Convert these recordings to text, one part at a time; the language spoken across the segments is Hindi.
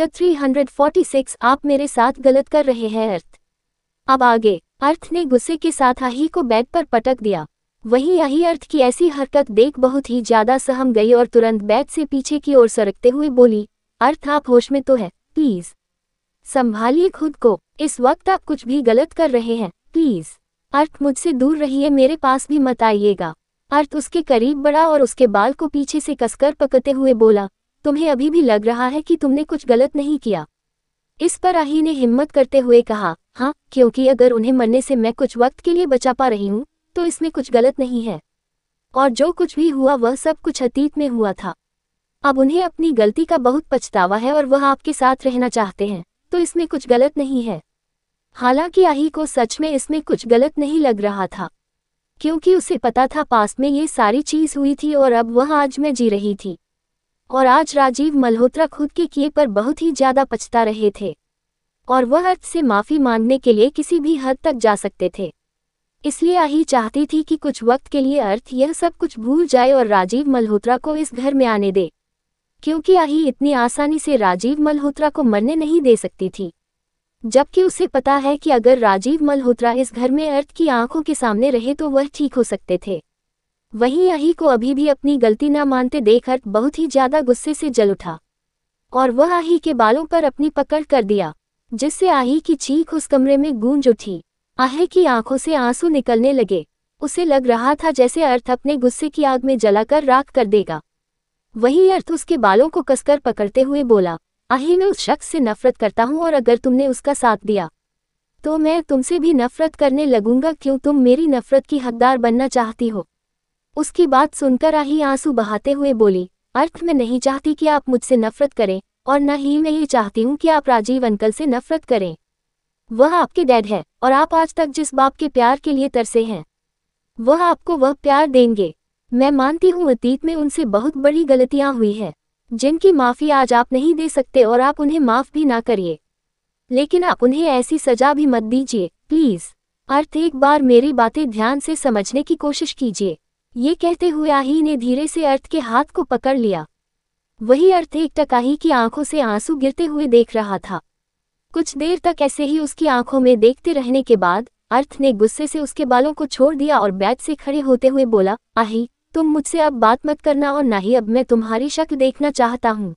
फोर्टी 346 आप मेरे साथ गलत कर रहे हैं अर्थ अब आगे अर्थ ने गुस्से के साथ आही को बेड पर पटक दिया वहीं यही अर्थ की ऐसी हरकत देख बहुत ही ज्यादा सहम गई और तुरंत बेड से पीछे की ओर सरकते हुए बोली अर्थ आप होश में तो है प्लीज संभालिए खुद को इस वक्त आप कुछ भी गलत कर रहे हैं प्लीज अर्थ मुझसे दूर रहिए मेरे पास भी मत आइएगा अर्थ उसके करीब बढ़ा और उसके बाल को पीछे से कसकर पकते हुए बोला तुम्हें अभी भी लग रहा है कि तुमने कुछ गलत नहीं किया इस पर आही ने हिम्मत करते हुए कहा हाँ क्योंकि अगर उन्हें मरने से मैं कुछ वक्त के लिए बचा पा रही हूँ तो इसमें कुछ गलत नहीं है और जो कुछ भी हुआ वह सब कुछ अतीत में हुआ था अब उन्हें अपनी गलती का बहुत पछतावा है और वह आपके साथ रहना चाहते हैं तो इसमें कुछ गलत नहीं है हालांकि आही को सच में इसमें कुछ गलत नहीं लग रहा था क्योंकि उसे पता था पास में ये सारी चीज हुई थी और अब वह आज में जी रही थी और आज राजीव मल्होत्रा खुद के किए पर बहुत ही ज्यादा पछता रहे थे और वह अर्थ से माफी मांगने के लिए किसी भी हद तक जा सकते थे इसलिए आही चाहती थी कि कुछ वक्त के लिए अर्थ यह सब कुछ भूल जाए और राजीव मल्होत्रा को इस घर में आने दे क्योंकि आही इतनी आसानी से राजीव मल्होत्रा को मरने नहीं दे सकती थी जबकि उसे पता है कि अगर राजीव मल्होत्रा इस घर में अर्थ की आंखों के सामने रहे तो वह ठीक हो सकते थे वहीं अही को अभी भी अपनी गलती न मानते देख अर्क बहुत ही ज्यादा गुस्से से जल उठा और वह आही के बालों पर अपनी पकड़ कर दिया जिससे आही की चीख उस कमरे में गूंज उठी आहे की आंखों से आंसू निकलने लगे उसे लग रहा था जैसे अर्थ अपने गुस्से की आग में जलाकर राख कर देगा वही अर्थ उसके बालों को कसकर पकड़ते हुए बोला आही मैं उस शख्स से नफरत करता हूँ और अगर तुमने उसका साथ दिया तो मैं तुमसे भी नफरत करने लगूंगा क्यों तुम मेरी नफरत की हकदार बनना चाहती हो उसकी बात सुनकर आही आंसू बहाते हुए बोली अर्थ में नहीं चाहती कि आप मुझसे नफरत करें और न ही मैं ये चाहती हूँ कि आप राजीव अंकल से नफरत करें वह आपके डैड है और आप आज तक जिस बाप के प्यार के लिए तरसे हैं वह आपको वह प्यार देंगे मैं मानती हूँ अतीत में उनसे बहुत बड़ी गलतियाँ हुई हैं जिनकी माफ़ी आज आप नहीं दे सकते और आप उन्हें माफ़ भी ना करिए लेकिन आप उन्हें ऐसी सजा भी मत दीजिए प्लीज़ अर्थ एक बार मेरी बातें ध्यान से समझने की कोशिश कीजिए ये कहते हुए आही ने धीरे से अर्थ के हाथ को पकड़ लिया वही अर्थ एक टकाही की आंखों से आंसू गिरते हुए देख रहा था कुछ देर तक ऐसे ही उसकी आंखों में देखते रहने के बाद अर्थ ने गुस्से से उसके बालों को छोड़ दिया और बैट से खड़े होते हुए बोला आही तुम मुझसे अब बात मत करना और ना ही अब मैं तुम्हारी शक्ल देखना चाहता हूँ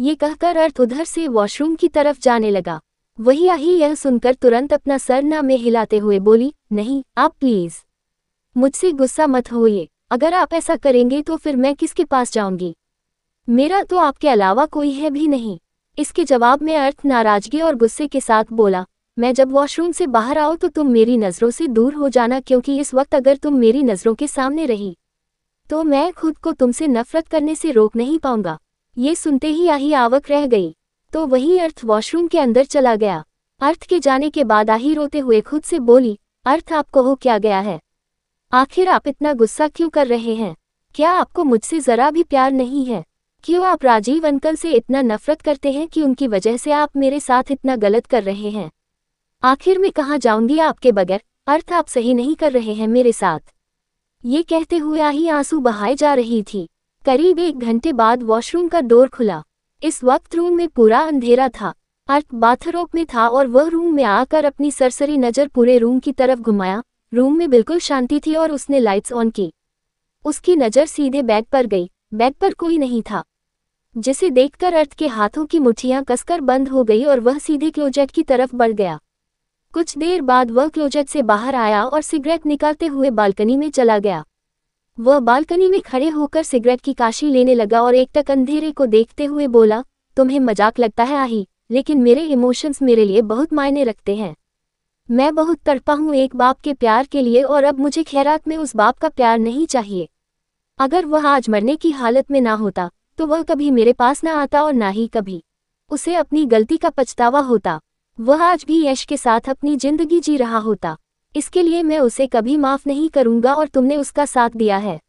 ये कहकर अर्थ उधर से वॉशरूम की तरफ जाने लगा वही आही यह सुनकर तुरंत अपना सर ना में हिलाते हुए बोली नहीं आप प्लीज मुझसे गुस्सा मत होइए अगर आप ऐसा करेंगे तो फिर मैं किसके पास जाऊंगी मेरा तो आपके अलावा कोई है भी नहीं इसके जवाब में अर्थ नाराजगी और गुस्से के साथ बोला मैं जब वॉशरूम से बाहर आओ तो तुम मेरी नज़रों से दूर हो जाना क्योंकि इस वक्त अगर तुम मेरी नज़रों के सामने रही तो मैं खुद को तुमसे नफरत करने से रोक नहीं पाऊंगा ये सुनते ही आही आवक रह गई तो वही अर्थ वॉशरूम के अंदर चला गया अर्थ के जाने के बाद आही रोते हुए खुद से बोली अर्थ आपको हो क्या गया है आखिर आप इतना गुस्सा क्यों कर रहे हैं क्या आपको मुझसे ज़रा भी प्यार नहीं है क्यों आप राजीव अंकल से इतना नफरत करते हैं कि उनकी वजह से आप मेरे साथ इतना गलत कर रहे हैं आखिर मैं कहाँ जाऊंगी आपके बगैर अर्थ आप सही नहीं कर रहे हैं मेरे साथ ये कहते हुए आही आंसू बहाए जा रही थी करीब एक घंटे बाद वॉशरूम का डोर खुला इस वक्त रूम में पूरा अंधेरा था अर्थ बाथरोप में था और वह रूम में आकर अपनी सरसरी नज़र पूरे रूम की तरफ घुमाया रूम में बिल्कुल शांति थी और उसने लाइट्स ऑन की उसकी नज़र सीधे बैग पर गई बैग पर कोई नहीं था जिसे देखकर अर्थ के हाथों की मुठियां कसकर बंद हो गई और वह सीधे क्लोजेट की तरफ बढ़ गया कुछ देर बाद वह क्लोजेट से बाहर आया और सिगरेट निकालते हुए बालकनी में चला गया वह बालकनी में खड़े होकर सिगरेट की काशी लेने लगा और एकटक अंधेरे को देखते हुए बोला तुम्हें मजाक लगता है आही लेकिन मेरे इमोशंस मेरे लिए बहुत मायने रखते हैं मैं बहुत तड़पा हूँ एक बाप के प्यार के लिए और अब मुझे खैरात में उस बाप का प्यार नहीं चाहिए अगर वह आज मरने की हालत में ना होता तो वह कभी मेरे पास ना आता और ना ही कभी उसे अपनी गलती का पछतावा होता वह आज भी यश के साथ अपनी जिंदगी जी रहा होता इसके लिए मैं उसे कभी माफ़ नहीं करूंगा और तुमने उसका साथ दिया है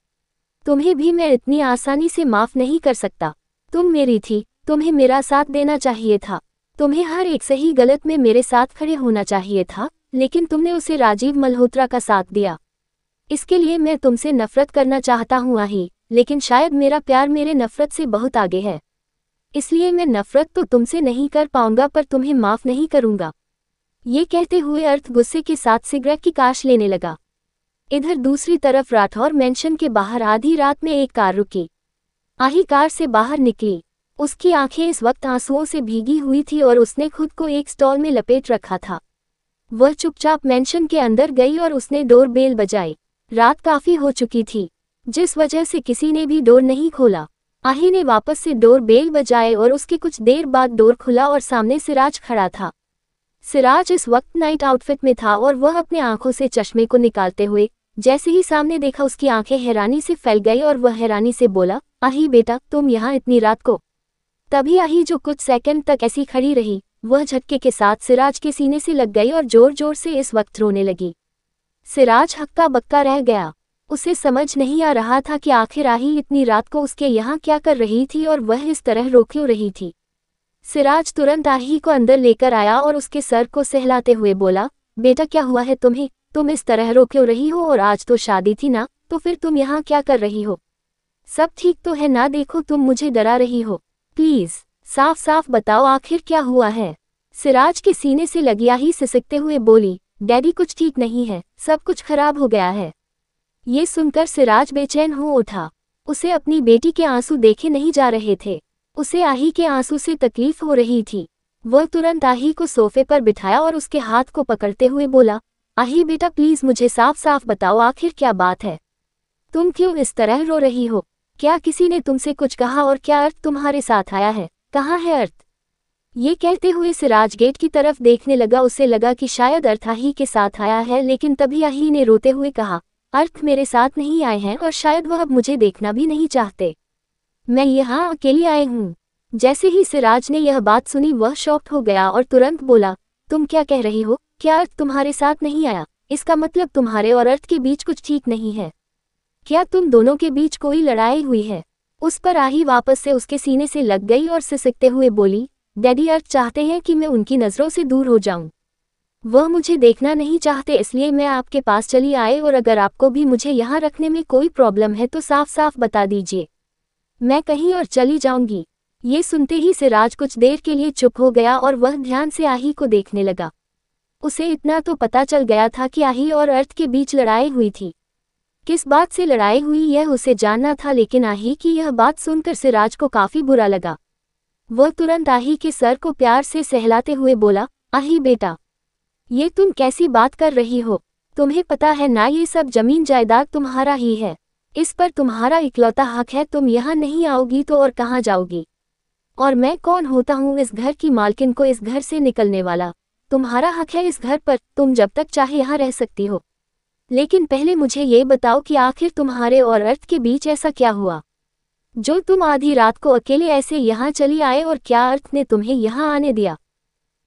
तुम्हें भी मैं इतनी आसानी से माफ़ नहीं कर सकता तुम मेरी थी तुम्हें मेरा साथ देना चाहिए था तुम्हें हर एक सही गलत में मेरे साथ खड़े होना चाहिए था लेकिन तुमने उसे राजीव मल्होत्रा का साथ दिया इसके लिए मैं तुमसे नफरत करना चाहता हूँ आही लेकिन शायद मेरा प्यार मेरे नफरत से बहुत आगे है इसलिए मैं नफरत तो तुमसे नहीं कर पाऊंगा पर तुम्हें माफ नहीं करूंगा ये कहते हुए अर्थ गुस्से के साथ सिगरेट की काश लेने लगा इधर दूसरी तरफ राठौर मेंशन के बाहर आधी रात में एक कार रुकी आही कार से बाहर निकली उसकी आंखें इस वक्त आंसुओं से भीगी हुई थी और उसने खुद को एक स्टॉल में लपेट रखा था वह चुपचाप मेंशन के अंदर गई और उसने डोर बेल बजाई रात काफ़ी हो चुकी थी जिस वजह से किसी ने भी डोर नहीं खोला आही ने वापस से डोर बेल बजाए और उसके कुछ देर बाद डोर खुला और सामने सिराज खड़ा था सिराज इस वक्त नाइट आउटफिट में था और वह अपने आंखों से चश्मे को निकालते हुए जैसे ही सामने देखा उसकी आंखें हैरानी से फैल गई और वह हैरानी से बोला आही बेटा तुम यहाँ इतनी रात को तभी आही जो कुछ सेकंड तक ऐसी खड़ी रही वह झटके के साथ सिराज के सीने से लग गई और जोर जोर से इस वक्त रोने लगी सिराज हक्का बक्का रह गया उसे समझ नहीं आ रहा था कि आखिर आही इतनी रात को उसके यहाँ क्या कर रही थी और वह इस तरह रो क्यों रही थी सिराज तुरंत आही को अंदर लेकर आया और उसके सर को सहलाते हुए बोला बेटा क्या हुआ है तुम्हें तुम इस तरह रो क्यों रही हो और आज तो शादी थी ना तो फिर तुम यहाँ क्या कर रही हो सब ठीक तो है ना देखो तुम मुझे डरा रही हो प्लीज साफ साफ बताओ आखिर क्या हुआ है सिराज के सीने से लगिया ही सिसकते हुए बोली डैडी कुछ ठीक नहीं है सब कुछ खराब हो गया है ये सुनकर सिराज बेचैन हो उठा उसे अपनी बेटी के आंसू देखे नहीं जा रहे थे उसे आही के आंसू से तकलीफ हो रही थी वह तुरंत आही को सोफे पर बिठाया और उसके हाथ को पकड़ते हुए बोला आही बेटा प्लीज मुझे साफ साफ बताओ आखिर क्या बात है तुम क्यों इस तरह रो रही हो क्या किसी ने तुमसे कुछ कहा और क्या अर्थ तुम्हारे साथ आया है कहाँ है अर्थ ये कहते हुए सिराज गेट की तरफ देखने लगा उसे लगा कि शायद अर्थ आही के साथ आया है लेकिन तभी आही ने रोते हुए कहा अर्थ मेरे साथ नहीं आए हैं और शायद वह अब मुझे देखना भी नहीं चाहते मैं यहाँ अकेले आए हूँ जैसे ही सिराज ने यह बात सुनी वह शॉक्ट हो गया और तुरंत बोला तुम क्या कह रही हो क्या अर्थ तुम्हारे साथ नहीं आया इसका मतलब तुम्हारे और अर्थ के बीच कुछ ठीक नहीं है क्या तुम दोनों के बीच कोई लड़ाई हुई है उस पर आही वापस से उसके सीने से लग गई और सिसकते हुए बोली डैडी अर्थ चाहते हैं कि मैं उनकी नज़रों से दूर हो जाऊं। वह मुझे देखना नहीं चाहते इसलिए मैं आपके पास चली आए और अगर आपको भी मुझे यहाँ रखने में कोई प्रॉब्लम है तो साफ साफ बता दीजिए मैं कहीं और चली जाऊंगी ये सुनते ही सिराज कुछ देर के लिए चुप हो गया और वह ध्यान से आही को देखने लगा उसे इतना तो पता चल गया था कि आही और अर्थ के बीच लड़ाई हुई थी किस बात से लड़ाई हुई यह उसे जानना था लेकिन आही की यह बात सुनकर सिराज को काफी बुरा लगा वह तुरंत आही के सर को प्यार से सहलाते हुए बोला आही बेटा ये तुम कैसी बात कर रही हो तुम्हें पता है ना ये सब जमीन जायदाद तुम्हारा ही है इस पर तुम्हारा इकलौता हक है तुम यहाँ नहीं आओगी तो और कहाँ जाओगी और मैं कौन होता हूँ इस घर की मालकिन को इस घर से निकलने वाला तुम्हारा हक है इस घर पर तुम जब तक चाहे यहाँ रह सकती हो लेकिन पहले मुझे ये बताओ कि आखिर तुम्हारे और अर्थ के बीच ऐसा क्या हुआ जो तुम आधी रात को अकेले ऐसे यहाँ चली आए और क्या अर्थ ने तुम्हें यहाँ आने दिया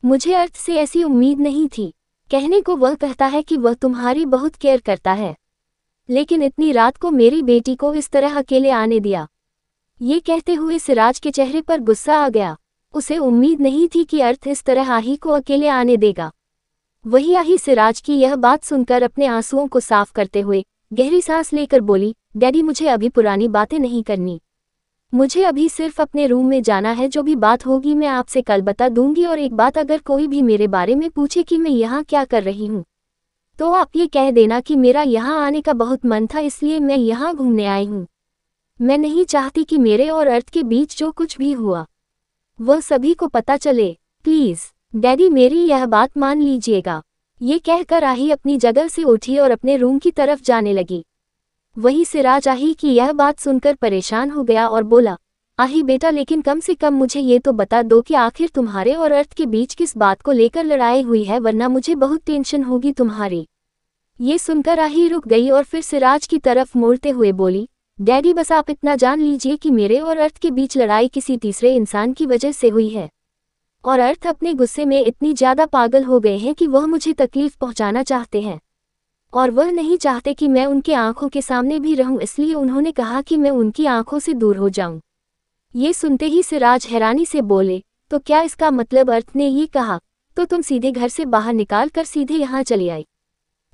मुझे अर्थ से ऐसी उम्मीद नहीं थी कहने को वह कहता है कि वह तुम्हारी बहुत केयर करता है लेकिन इतनी रात को मेरी बेटी को इस तरह अकेले आने दिया ये कहते हुए सिराज के चेहरे पर गुस्सा आ गया उसे उम्मीद नहीं थी कि अर्थ इस तरह आही को अकेले आने देगा वही आही सिराज की यह बात सुनकर अपने आंसुओं को साफ करते हुए गहरी सांस लेकर बोली डैडी मुझे अभी पुरानी बातें नहीं करनी मुझे अभी सिर्फ अपने रूम में जाना है जो भी बात होगी मैं आपसे कल बता दूंगी और एक बात अगर कोई भी मेरे बारे में पूछे कि मैं यहाँ क्या कर रही हूँ तो आप ये कह देना कि मेरा यहाँ आने का बहुत मन था इसलिए मैं यहाँ घूमने आई हूँ मैं नहीं चाहती कि मेरे और अर्थ के बीच जो कुछ भी हुआ वह सभी को पता चले प्लीज़ डैडी मेरी यह बात मान लीजिएगा ये कहकर आही अपनी जगह से उठी और अपने रूम की तरफ जाने लगी वही सिराज आही की यह बात सुनकर परेशान हो गया और बोला आही बेटा लेकिन कम से कम मुझे ये तो बता दो कि आखिर तुम्हारे और अर्थ के बीच किस बात को लेकर लड़ाई हुई है वरना मुझे बहुत टेंशन होगी तुम्हारी ये सुनकर आही रुक गई और फिर सिराज की तरफ मोड़ते हुए बोली डैडी बस आप इतना जान लीजिए कि मेरे और अर्थ के बीच लड़ाई किसी तीसरे इंसान की वजह से हुई है और अर्थ अपने गुस्से में इतनी ज्यादा पागल हो गए हैं कि वह मुझे तकलीफ पहुंचाना चाहते हैं और वह नहीं चाहते कि मैं उनके आंखों के सामने भी रहूं इसलिए उन्होंने कहा कि मैं उनकी आंखों से दूर हो जाऊं ये सुनते ही सिराज हैरानी से बोले तो क्या इसका मतलब अर्थ ने ये कहा तो तुम सीधे घर से बाहर निकाल कर सीधे यहाँ चली आई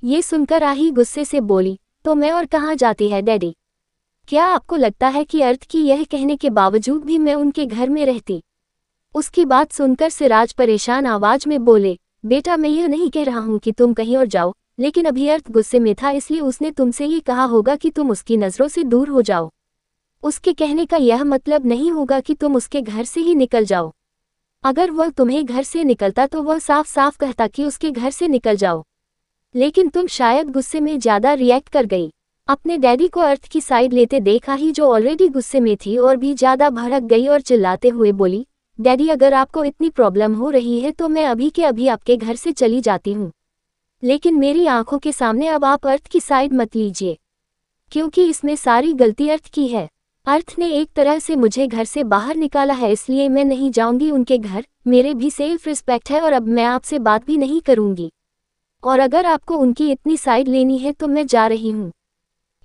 ये सुनकर आही गुस्से से बोली तो मैं और कहाँ जाती है डैडी क्या आपको लगता है कि अर्थ की यह कहने के बावजूद भी मैं उनके घर में रहती उसकी बात सुनकर सिराज परेशान आवाज में बोले बेटा मैं यह नहीं कह रहा हूँ कि तुम कहीं और जाओ लेकिन अभी अर्थ गुस्से में था इसलिए उसने तुमसे ये कहा होगा कि तुम उसकी नज़रों से दूर हो जाओ उसके कहने का यह मतलब नहीं होगा कि तुम उसके घर से ही निकल जाओ अगर वह तुम्हें घर से निकलता तो वह साफ साफ कहता कि उसके घर से निकल जाओ लेकिन तुम शायद गुस्से में ज़्यादा रिएक्ट कर गई अपने डैडी को अर्थ की साइड लेते देखा ही जो ऑलरेडी गुस्से में थी और भी ज़्यादा भड़क गई और चिल्लाते हुए बोली डैडी अगर आपको इतनी प्रॉब्लम हो रही है तो मैं अभी के अभी आपके घर से चली जाती हूँ लेकिन मेरी आंखों के सामने अब आप अर्थ की साइड मत लीजिए क्योंकि इसमें सारी गलती अर्थ की है अर्थ ने एक तरह से मुझे घर से बाहर निकाला है इसलिए मैं नहीं जाऊंगी उनके घर मेरे भी सेल्फ रिस्पेक्ट है और अब मैं आपसे बात भी नहीं करूंगी और अगर आपको उनकी इतनी साइड लेनी है तो मैं जा रही हूँ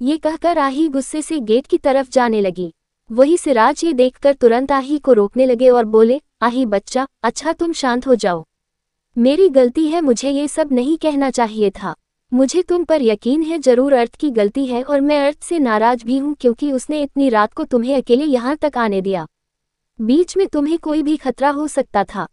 ये कहकर आही गुस्से से गेट की तरफ जाने लगी वही सिराज ये देखकर तुरंत आही को रोकने लगे और बोले आही बच्चा अच्छा तुम शांत हो जाओ मेरी गलती है मुझे ये सब नहीं कहना चाहिए था मुझे तुम पर यकीन है जरूर अर्थ की गलती है और मैं अर्थ से नाराज भी हूँ क्योंकि उसने इतनी रात को तुम्हें अकेले यहाँ तक आने दिया बीच में तुम्हें कोई भी खतरा हो सकता था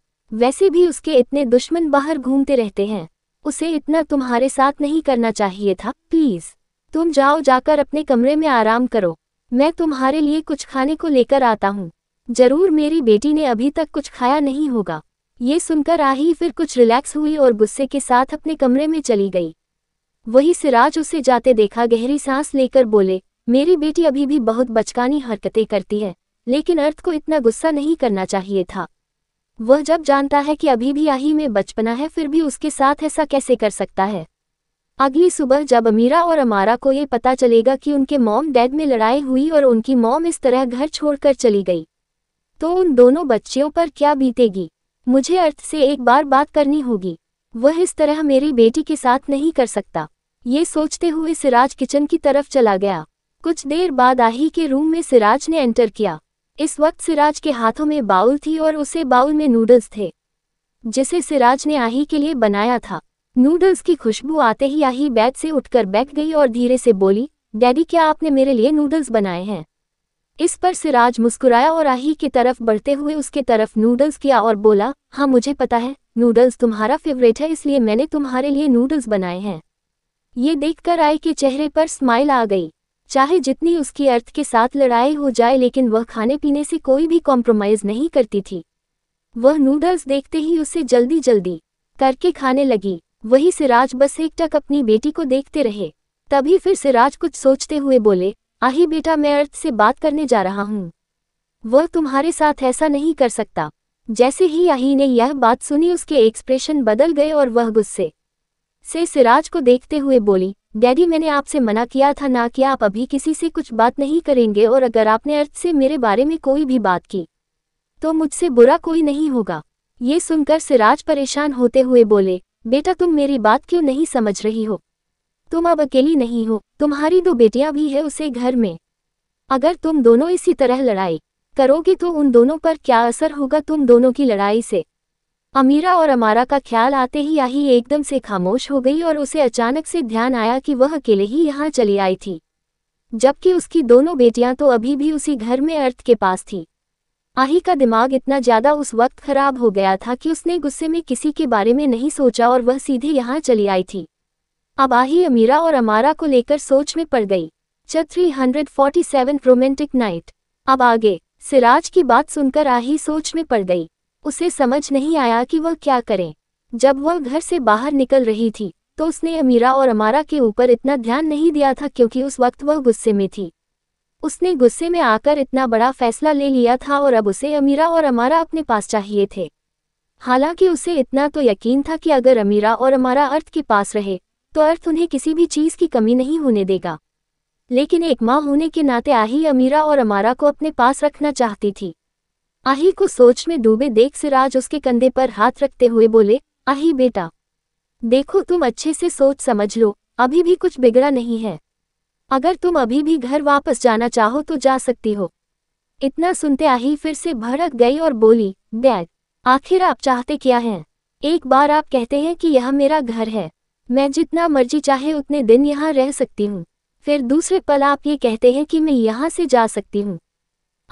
वैसे भी उसके इतने दुश्मन बाहर घूमते रहते हैं उसे इतना तुम्हारे साथ नहीं करना चाहिए था प्लीज तुम जाओ जाकर अपने कमरे में आराम करो मैं तुम्हारे लिए कुछ खाने को लेकर आता हूँ जरूर मेरी बेटी ने अभी तक कुछ खाया नहीं होगा ये सुनकर आही फिर कुछ रिलैक्स हुई और गुस्से के साथ अपने कमरे में चली गई वही सिराज उसे जाते देखा गहरी सांस लेकर बोले मेरी बेटी अभी भी बहुत बचकानी हरकतें करती है लेकिन अर्थ को इतना गुस्सा नहीं करना चाहिए था वह जब जानता है कि अभी भी आही में बचपना है फिर भी उसके साथ ऐसा कैसे कर सकता है अगली सुबह जब अमीरा और अमारा को ये पता चलेगा कि उनके मॉम डैड में लड़ाई हुई और उनकी मॉम इस तरह घर छोड़कर चली गई तो उन दोनों बच्चियों पर क्या बीतेगी मुझे अर्थ से एक बार बात करनी होगी वह इस तरह मेरी बेटी के साथ नहीं कर सकता ये सोचते हुए सिराज किचन की तरफ चला गया कुछ देर बाद आही के रूम में सिराज ने एंटर किया इस वक्त सिराज के हाथों में बाउल थी और उसे बाउल में नूडल्स थे जिसे सिराज ने आही के लिए बनाया था नूडल्स की खुशबू आते ही आही बैग से उठकर बैठ गई और धीरे से बोली डैडी क्या आपने मेरे लिए नूडल्स बनाए हैं इस पर सिराज मुस्कुराया और आही की तरफ बढ़ते हुए उसके तरफ नूडल्स किया और बोला हाँ मुझे पता है नूडल्स तुम्हारा फेवरेट है इसलिए मैंने तुम्हारे लिए नूडल्स बनाए हैं ये देखकर आई के चेहरे पर स्माइल आ गई चाहे जितनी उसकी अर्थ के साथ लड़ाई हो जाए लेकिन वह खाने पीने से कोई भी कॉम्प्रोमाइज़ नहीं करती थी वह नूडल्स देखते ही उसे जल्दी जल्दी करके खाने लगी वही सिराज बस एकटक अपनी बेटी को देखते रहे तभी फिर सिराज कुछ सोचते हुए बोले आही बेटा मैं अर्थ से बात करने जा रहा हूँ वह तुम्हारे साथ ऐसा नहीं कर सकता जैसे ही आही ने यह बात सुनी उसके एक्सप्रेशन बदल गए और वह गुस्से से सिराज को देखते हुए बोली डैडी मैंने आपसे मना किया था ना कि आप अभी किसी से कुछ बात नहीं करेंगे और अगर आपने अर्थ से मेरे बारे में कोई भी बात की तो मुझसे बुरा कोई नहीं होगा ये सुनकर सिराज परेशान होते हुए बोले बेटा तुम मेरी बात क्यों नहीं समझ रही हो तुम अब अकेली नहीं हो तुम्हारी दो बेटियां भी है उसे घर में अगर तुम दोनों इसी तरह लड़ाई करोगे तो उन दोनों पर क्या असर होगा तुम दोनों की लड़ाई से अमीरा और अमारा का ख्याल आते ही आही एकदम से खामोश हो गई और उसे अचानक से ध्यान आया कि वह अकेले ही यहाँ चली आई थी जबकि उसकी दोनों बेटियां तो अभी भी उसी घर में अर्थ के पास थी आही का दिमाग इतना ज्यादा उस वक्त खराब हो गया था कि उसने गुस्से में किसी के बारे में नहीं सोचा और वह सीधे यहाँ चली आई थी अब आही अमीरा और अमारा को लेकर सोच में पड़ गई च three hundred forty seven romantic night अब आगे सिराज की बात सुनकर आही सोच में पड़ गई उसे समझ नहीं आया कि वह क्या करें जब वह घर से बाहर निकल रही थी तो उसने अमीरा और अमारा के ऊपर इतना ध्यान नहीं दिया था क्योंकि उस वक्त वह गुस्से में थी उसने गुस्से में आकर इतना बड़ा फैसला ले लिया था और अब उसे अमीरा और अमारा अपने पास चाहिए थे हालांकि उसे इतना तो यकीन था कि अगर अमीरा और अमारा अर्थ के पास रहे तो अर्थ उन्हें किसी भी चीज़ की कमी नहीं होने देगा लेकिन एक माँ होने के नाते आही अमीरा और अमारा को अपने पास रखना चाहती थी आही को सोच में डूबे देख सिराज उसके कंधे पर हाथ रखते हुए बोले आही बेटा देखो तुम अच्छे से सोच समझ लो अभी भी कुछ बिगड़ा नहीं है अगर तुम अभी भी घर वापस जाना चाहो तो जा सकती हो इतना सुनते आही फिर से भड़क गई और बोली डैड आखिर आप चाहते क्या हैं एक बार आप कहते हैं कि यह मेरा घर है मैं जितना मर्जी चाहे उतने दिन यहाँ रह सकती हूँ फिर दूसरे पल आप ये कहते हैं कि मैं यहाँ से जा सकती हूँ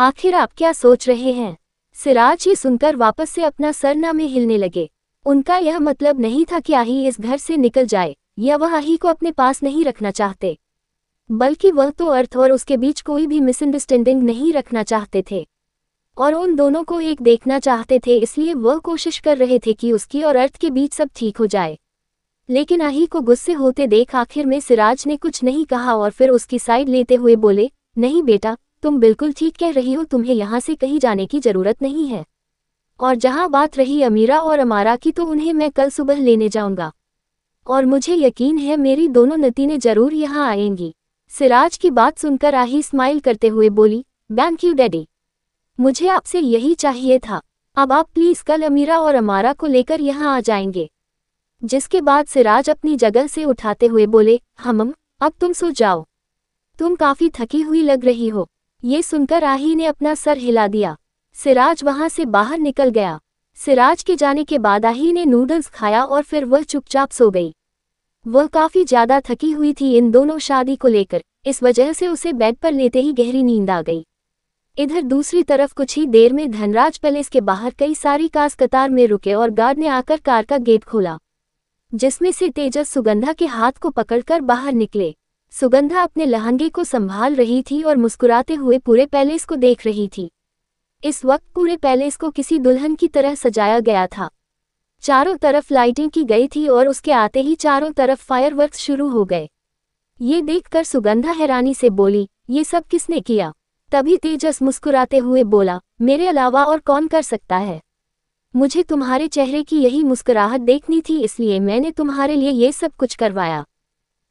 आखिर आप क्या सोच रहे हैं सिराज ये सुनकर वापस से अपना सरना में हिलने लगे उनका यह मतलब नहीं था कि आही इस घर से निकल जाए या वह आही को अपने पास नहीं रखना चाहते बल्कि वह तो अर्थ और उसके बीच कोई भी मिसअंडरस्टैंडिंग नहीं रखना चाहते थे और उन दोनों को एक देखना चाहते थे इसलिए वह कोशिश कर रहे थे कि उसकी और अर्थ के बीच सब ठीक हो जाए लेकिन आही को गुस्से होते देख आखिर में सिराज ने कुछ नहीं कहा और फिर उसकी साइड लेते हुए बोले नहीं बेटा तुम बिल्कुल ठीक कह रही हो तुम्हें यहाँ से कहीं जाने की ज़रूरत नहीं है और जहाँ बात रही अमीरा और अमारा की तो उन्हें मैं कल सुबह लेने जाऊँगा और मुझे यकीन है मेरी दोनों नतीने ज़रूर यहाँ आएंगी सिराज की बात सुनकर आही स्माइल करते हुए बोली बैंक यू डैडी मुझे आपसे यही चाहिए था अब आप प्लीज कल अमीरा और अमारा को लेकर यहाँ आ जाएंगे जिसके बाद सिराज अपनी जगह से उठाते हुए बोले हमम अब तुम सो जाओ तुम काफी थकी हुई लग रही हो ये सुनकर आही ने अपना सर हिला दिया सिराज वहां से बाहर निकल गया सिराज के जाने के बाद आही ने नूडल्स खाया और फिर वह चुपचाप सो गई वह काफी ज्यादा थकी हुई थी इन दोनों शादी को लेकर इस वजह से उसे बेड पर लेते ही गहरी नींद आ गई इधर दूसरी तरफ कुछ ही देर में धनराज पैलेस के बाहर कई सारी कास कतार में रुके और गार्ड ने आकर कार का गेट खोला जिसमें से तेजस सुगंधा के हाथ को पकड़कर बाहर निकले सुगंधा अपने लहंगे को संभाल रही थी और मुस्कुराते हुए पूरे पैलेस को देख रही थी इस वक्त पूरे पैलेस को किसी दुल्हन की तरह सजाया गया था चारों तरफ लाइटिंग की गई थी और उसके आते ही चारों तरफ फायरवर्क्स शुरू हो गए ये देखकर सुगंधा हैरानी से बोली ये सब किसने किया तभी तेजस मुस्कुराते हुए बोला मेरे अलावा और कौन कर सकता है मुझे तुम्हारे चेहरे की यही मुस्कुराहट देखनी थी इसलिए मैंने तुम्हारे लिए ये सब कुछ करवाया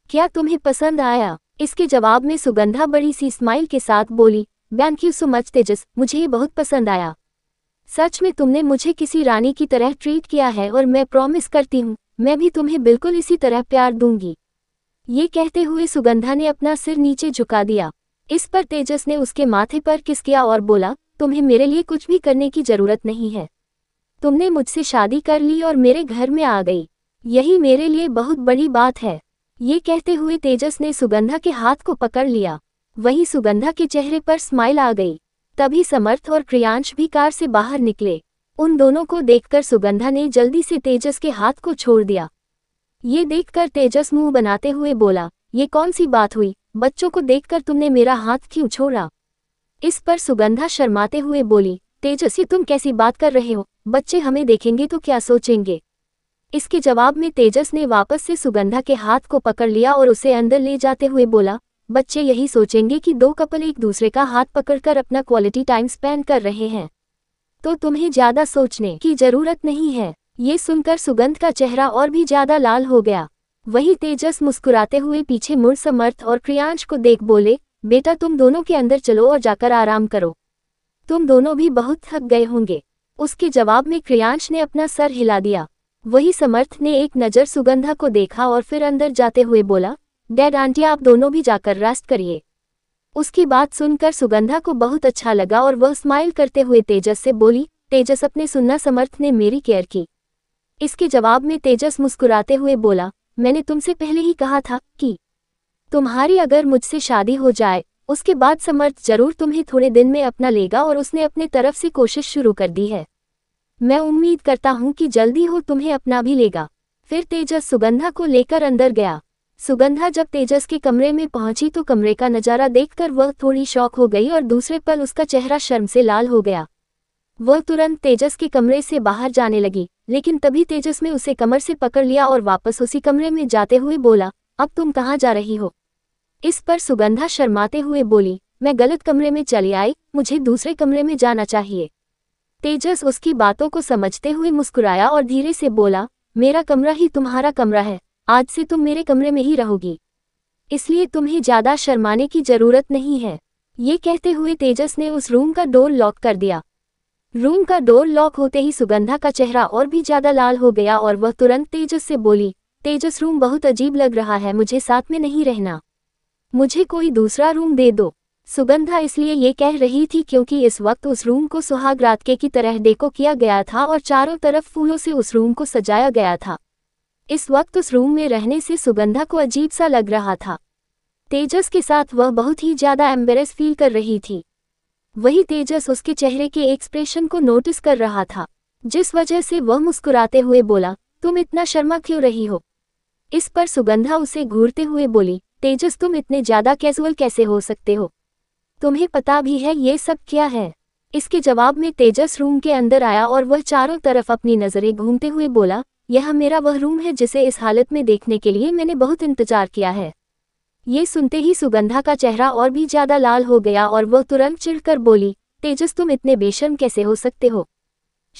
क्या तुम्हें पसंद आया इसके जवाब में सुगंधा बड़ी सी स्माइल के साथ बोली thank you so much Tejas मुझे ये बहुत पसंद आया सच में तुमने मुझे किसी रानी की तरह ट्रीट किया है और मैं प्रॉमिस करती हूँ मैं भी तुम्हें बिल्कुल इसी तरह प्यार दूंगी ये कहते हुए सुगंधा ने अपना सिर नीचे झुका दिया इस पर तेजस ने उसके माथे पर किस किया और बोला तुम्हें मेरे लिए कुछ भी करने की जरूरत नहीं है तुमने मुझसे शादी कर ली और मेरे घर में आ गई यही मेरे लिए बहुत बड़ी बात है ये कहते हुए तेजस ने सुगंधा के हाथ को पकड़ लिया वहीं सुगंधा के चेहरे पर स्माइल आ गई तभी समर्थ और क्रियांश भी कार से बाहर निकले उन दोनों को देखकर सुगंधा ने जल्दी से तेजस के हाथ को छोड़ दिया ये देखकर तेजस मुंह बनाते हुए बोला ये कौन सी बात हुई बच्चों को देखकर तुमने मेरा हाथ क्यों छोड़ा इस पर सुगंधा शर्माते हुए बोली तेजस ये तुम कैसी बात कर रहे हो बच्चे हमें देखेंगे तो क्या सोचेंगे इसके जवाब में तेजस ने वापस से सुगंधा के हाथ को पकड़ लिया और उसे अंदर ले जाते हुए बोला बच्चे यही सोचेंगे कि दो कपल एक दूसरे का हाथ पकड़कर अपना क्वालिटी टाइम स्पेंड कर रहे हैं तो तुम्हें ज्यादा सोचने की जरूरत नहीं है ये सुनकर सुगंध का चेहरा और भी ज्यादा लाल हो गया वही तेजस मुस्कुराते हुए पीछे मुड़ समर्थ और क्रियांश को देख बोले बेटा तुम दोनों के अंदर चलो और जाकर आराम करो तुम दोनों भी बहुत थक गए होंगे उसके जवाब में क्रियांश ने अपना सर हिला दिया वही समर्थ ने एक नज़र सुगंधा को देखा और फिर अंदर जाते हुए बोला डैड आंटी आप दोनों भी जाकर रेस्ट करिए उसकी बात सुनकर सुगंधा को बहुत अच्छा लगा और वह स्माइल करते हुए तेजस से बोली तेजस अपने सुनना समर्थ ने मेरी केयर की इसके जवाब में तेजस मुस्कुराते हुए बोला मैंने तुमसे पहले ही कहा था कि तुम्हारी अगर मुझसे शादी हो जाए उसके बाद समर्थ जरूर तुम्हें थोड़े दिन में अपना लेगा और उसने अपने तरफ से कोशिश शुरू कर दी है मैं उम्मीद करता हूँ कि जल्दी हो तुम्हें अपना भी लेगा फिर तेजस सुगंधा को लेकर अंदर गया सुगंधा जब तेजस के कमरे में पहुंची तो कमरे का नज़ारा देखकर वह थोड़ी शौक हो गई और दूसरे पल उसका चेहरा शर्म से लाल हो गया वह तुरंत तेजस के कमरे से बाहर जाने लगी लेकिन तभी तेजस ने उसे कमर से पकड़ लिया और वापस उसी कमरे में जाते हुए बोला अब तुम कहाँ जा रही हो इस पर सुगंधा शर्माते हुए बोली मैं गलत कमरे में चली आई मुझे दूसरे कमरे में जाना चाहिए तेजस उसकी बातों को समझते हुए मुस्कुराया और धीरे से बोला मेरा कमरा ही तुम्हारा कमरा है आज से तुम मेरे कमरे में ही रहोगी इसलिए तुम्हें ज्यादा शर्माने की जरूरत नहीं है ये कहते हुए तेजस ने उस रूम का डोर लॉक कर दिया रूम का डोर लॉक होते ही सुगंधा का चेहरा और भी ज्यादा लाल हो गया और वह तुरंत तेजस से बोली तेजस रूम बहुत अजीब लग रहा है मुझे साथ में नहीं रहना मुझे कोई दूसरा रूम दे दो सुगंधा इसलिए ये कह रही थी क्योंकि इस वक्त उस रूम को सुहाग रातके की तरह डेको किया गया था और चारों तरफ फूलों से उस रूम को सजाया गया था इस वक्त उस रूम में रहने से सुगंधा को अजीब सा लग रहा था तेजस के साथ वह बहुत ही ज्यादा एम्बेरस फील कर रही थी वही तेजस उसके चेहरे के एक्सप्रेशन को नोटिस कर रहा था जिस वजह से वह मुस्कुराते हुए बोला तुम इतना शर्मा क्यों रही हो इस पर सुगंधा उसे घूरते हुए बोली तेजस तुम इतने ज्यादा कैजुअल कैसे हो सकते हो तुम्हें पता भी है ये सब क्या है इसके जवाब में तेजस रूम के अंदर आया और वह चारों तरफ अपनी नज़रें घूमते हुए बोला यह मेरा वह रूम है जिसे इस हालत में देखने के लिए मैंने बहुत इंतजार किया है ये सुनते ही सुगंधा का चेहरा और भी ज्यादा लाल हो गया और वह तुरंत चिढ़कर बोली तेजस तुम इतने बेशर्म कैसे हो सकते हो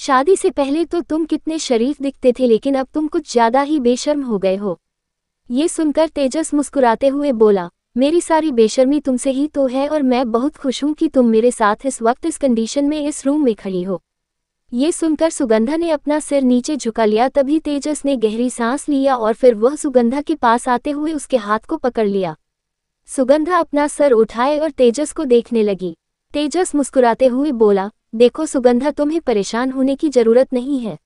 शादी से पहले तो तुम कितने शरीफ दिखते थे लेकिन अब तुम कुछ ज्यादा ही बेशर्म हो गए हो ये सुनकर तेजस मुस्कुराते हुए बोला मेरी सारी बेशर्मी तुमसे ही तो है और मैं बहुत खुश हूं कि तुम मेरे साथ इस वक्त इस कंडीशन में इस रूम में खड़ी हो ये सुनकर सुगंधा ने अपना सिर नीचे झुका लिया तभी तेजस ने गहरी सांस लिया और फिर वह सुगंधा के पास आते हुए उसके हाथ को पकड़ लिया सुगंधा अपना सर उठाए और तेजस को देखने लगी तेजस मुस्कुराते हुए बोला देखो सुगंधा तुम्हें परेशान होने की जरूरत नहीं है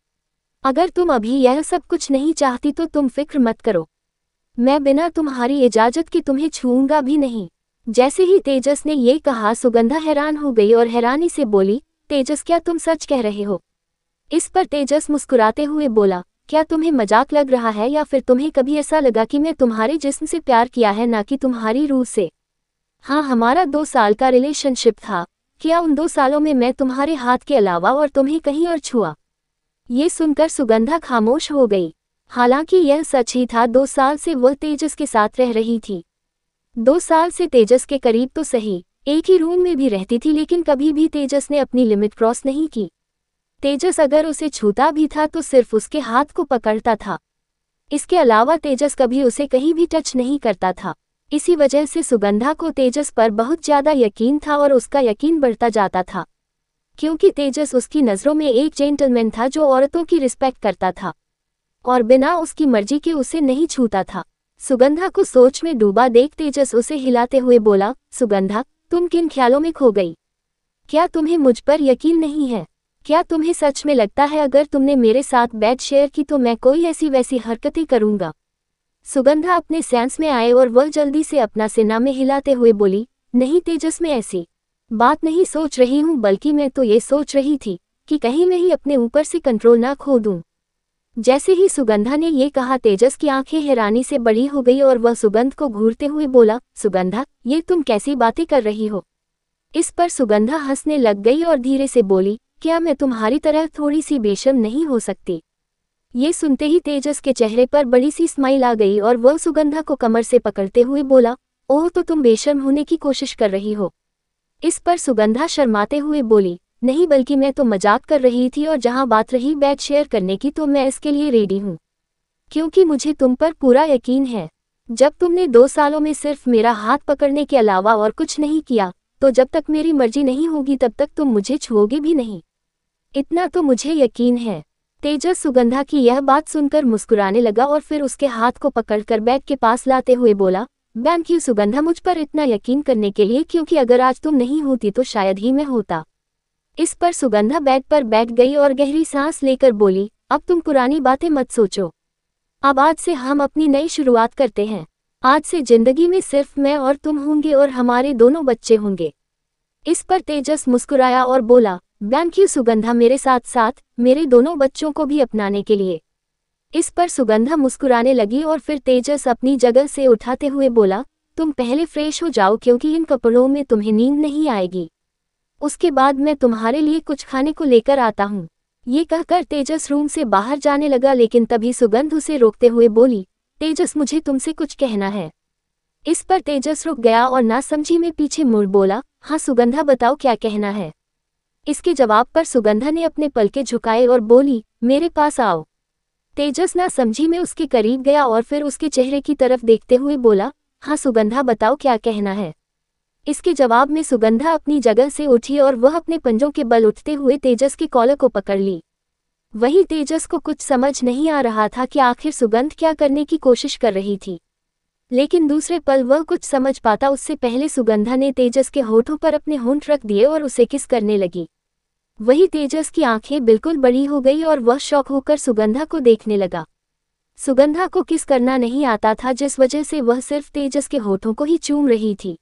अगर तुम अभी यह सब कुछ नहीं चाहती तो तुम फिक्र मत करो मैं बिना तुम्हारी इजाजत के तुम्हें छूऊंगा भी नहीं जैसे ही तेजस ने ये कहा सुगंधा हैरान हो गई और हैरानी से बोली तेजस क्या तुम सच कह रहे हो इस पर तेजस मुस्कुराते हुए बोला क्या तुम्हें मजाक लग रहा है या फिर तुम्हें कभी ऐसा लगा कि मैं तुम्हारे जिस्म से प्यार किया है ना कि तुम्हारी रूह से हाँ हमारा दो साल का रिलेशनशिप था क्या उन दो सालों में मैं तुम्हारे हाथ के अलावा और तुम्हें कहीं और छुआ ये सुनकर सुगंधा खामोश हो गई हालांकि यह सच ही था दो साल से वह तेजस के साथ रह रही थी दो साल से तेजस के करीब तो सही एक ही रूम में भी रहती थी लेकिन कभी भी तेजस ने अपनी लिमिट क्रॉस नहीं की तेजस अगर उसे छूता भी था तो सिर्फ उसके हाथ को पकड़ता था इसके अलावा तेजस कभी उसे कहीं भी टच नहीं करता था इसी वजह से सुगंधा को तेजस पर बहुत ज़्यादा यकीन था और उसका यकीन बढ़ता जाता था क्योंकि तेजस उसकी नज़रों में एक जेंटलमैन था जो औरतों की रिस्पेक्ट करता था और बिना उसकी मर्जी के उसे नहीं छूता था सुगंधा को सोच में डूबा देख तेजस उसे हिलाते हुए बोला सुगंधा तुम किन ख्यालों में खो गई क्या तुम्हें मुझ पर यकीन नहीं है क्या तुम्हें सच में लगता है अगर तुमने मेरे साथ बैट शेयर की तो मैं कोई ऐसी वैसी हरकतें करूंगा सुगंधा अपने सेंस में आए और वह जल्दी से अपना सेना में हिलाते हुए बोली नहीं तेजस में ऐसी बात नहीं सोच रही हूं बल्कि मैं तो ये सोच रही थी कि कहीं मैं ही अपने ऊपर से कंट्रोल ना खो दूं जैसे ही सुगंधा ने ये कहा तेजस की आंखें हैरानी से बड़ी हो गई और वह सुगंध को घूरते हुए बोला सुगंधा ये तुम कैसी बातें कर रही हो इस पर सुगंधा हंसने लग गई और धीरे से बोली क्या मैं तुम्हारी तरह थोड़ी सी बेशम नहीं हो सकती ये सुनते ही तेजस के चेहरे पर बड़ी सी स्माइल आ गई और वह सुगंधा को कमर से पकड़ते हुए बोला ओह तो तुम बेशर्म होने की कोशिश कर रही हो इस पर सुगंधा शर्माते हुए बोली नहीं बल्कि मैं तो मजाक कर रही थी और जहां बात रही बैग शेयर करने की तो मैं इसके लिए रेडी हूँ क्योंकि मुझे तुम पर पूरा यकीन है जब तुमने दो सालों में सिर्फ मेरा हाथ पकड़ने के अलावा और कुछ नहीं किया तो जब तक मेरी मर्जी नहीं होगी तब तक तुम मुझे छुओगे भी नहीं इतना तो मुझे यकीन है तेजस सुगंधा की यह बात सुनकर मुस्कुराने लगा और फिर उसके हाथ को पकड़कर बैग के पास लाते हुए बोला बैंक यू सुगंधा मुझ पर इतना यकीन करने के लिए क्योंकि अगर आज तुम नहीं होती तो शायद ही मैं होता इस पर सुगंधा बेड पर बैठ गई और गहरी सांस लेकर बोली अब तुम पुरानी बातें मत सोचो अब आज से हम अपनी नई शुरुआत करते हैं आज से जिंदगी में सिर्फ मैं और तुम होंगे और हमारे दोनों बच्चे होंगे इस पर तेजस मुस्कुराया और बोला बैंक यू सुगंधा मेरे साथ साथ मेरे दोनों बच्चों को भी अपनाने के लिए इस पर सुगंधा मुस्कुराने लगी और फिर तेजस अपनी जगह से उठाते हुए बोला तुम पहले फ्रेश हो जाओ क्योंकि इन कपड़ों में तुम्हें नींद नहीं आएगी उसके बाद मैं तुम्हारे लिए कुछ खाने को लेकर आता हूँ ये कहकर तेजस रूम से बाहर जाने लगा लेकिन तभी सुगंध उसे रोकते हुए बोली तेजस मुझे तुमसे कुछ कहना है इस पर तेजस रुक गया और ना समझी में पीछे मुड़ बोला हाँ सुगंधा बताओ क्या कहना है इसके जवाब पर सुगंधा ने अपने पलके झुकाए और बोली मेरे पास आओ तेजस ना समझी में उसके करीब गया और फिर उसके चेहरे की तरफ देखते हुए बोला हाँ सुगंधा बताओ क्या कहना है इसके जवाब में सुगंधा अपनी जगह से उठी और वह अपने पंजों के बल उठते हुए तेजस के कॉलर को पकड़ ली वही तेजस को कुछ समझ नहीं आ रहा था कि आखिर सुगंध क्या करने की कोशिश कर रही थी लेकिन दूसरे पल वह कुछ समझ पाता उससे पहले सुगंधा ने तेजस के होठों पर अपने होंठ रख दिए और उसे किस करने लगी वही तेजस की आंखें बिल्कुल बड़ी हो गई और वह शौक होकर सुगंधा को देखने लगा सुगंधा को किस करना नहीं आता था जिस वजह से वह सिर्फ तेजस के होठों को ही चूम रही थी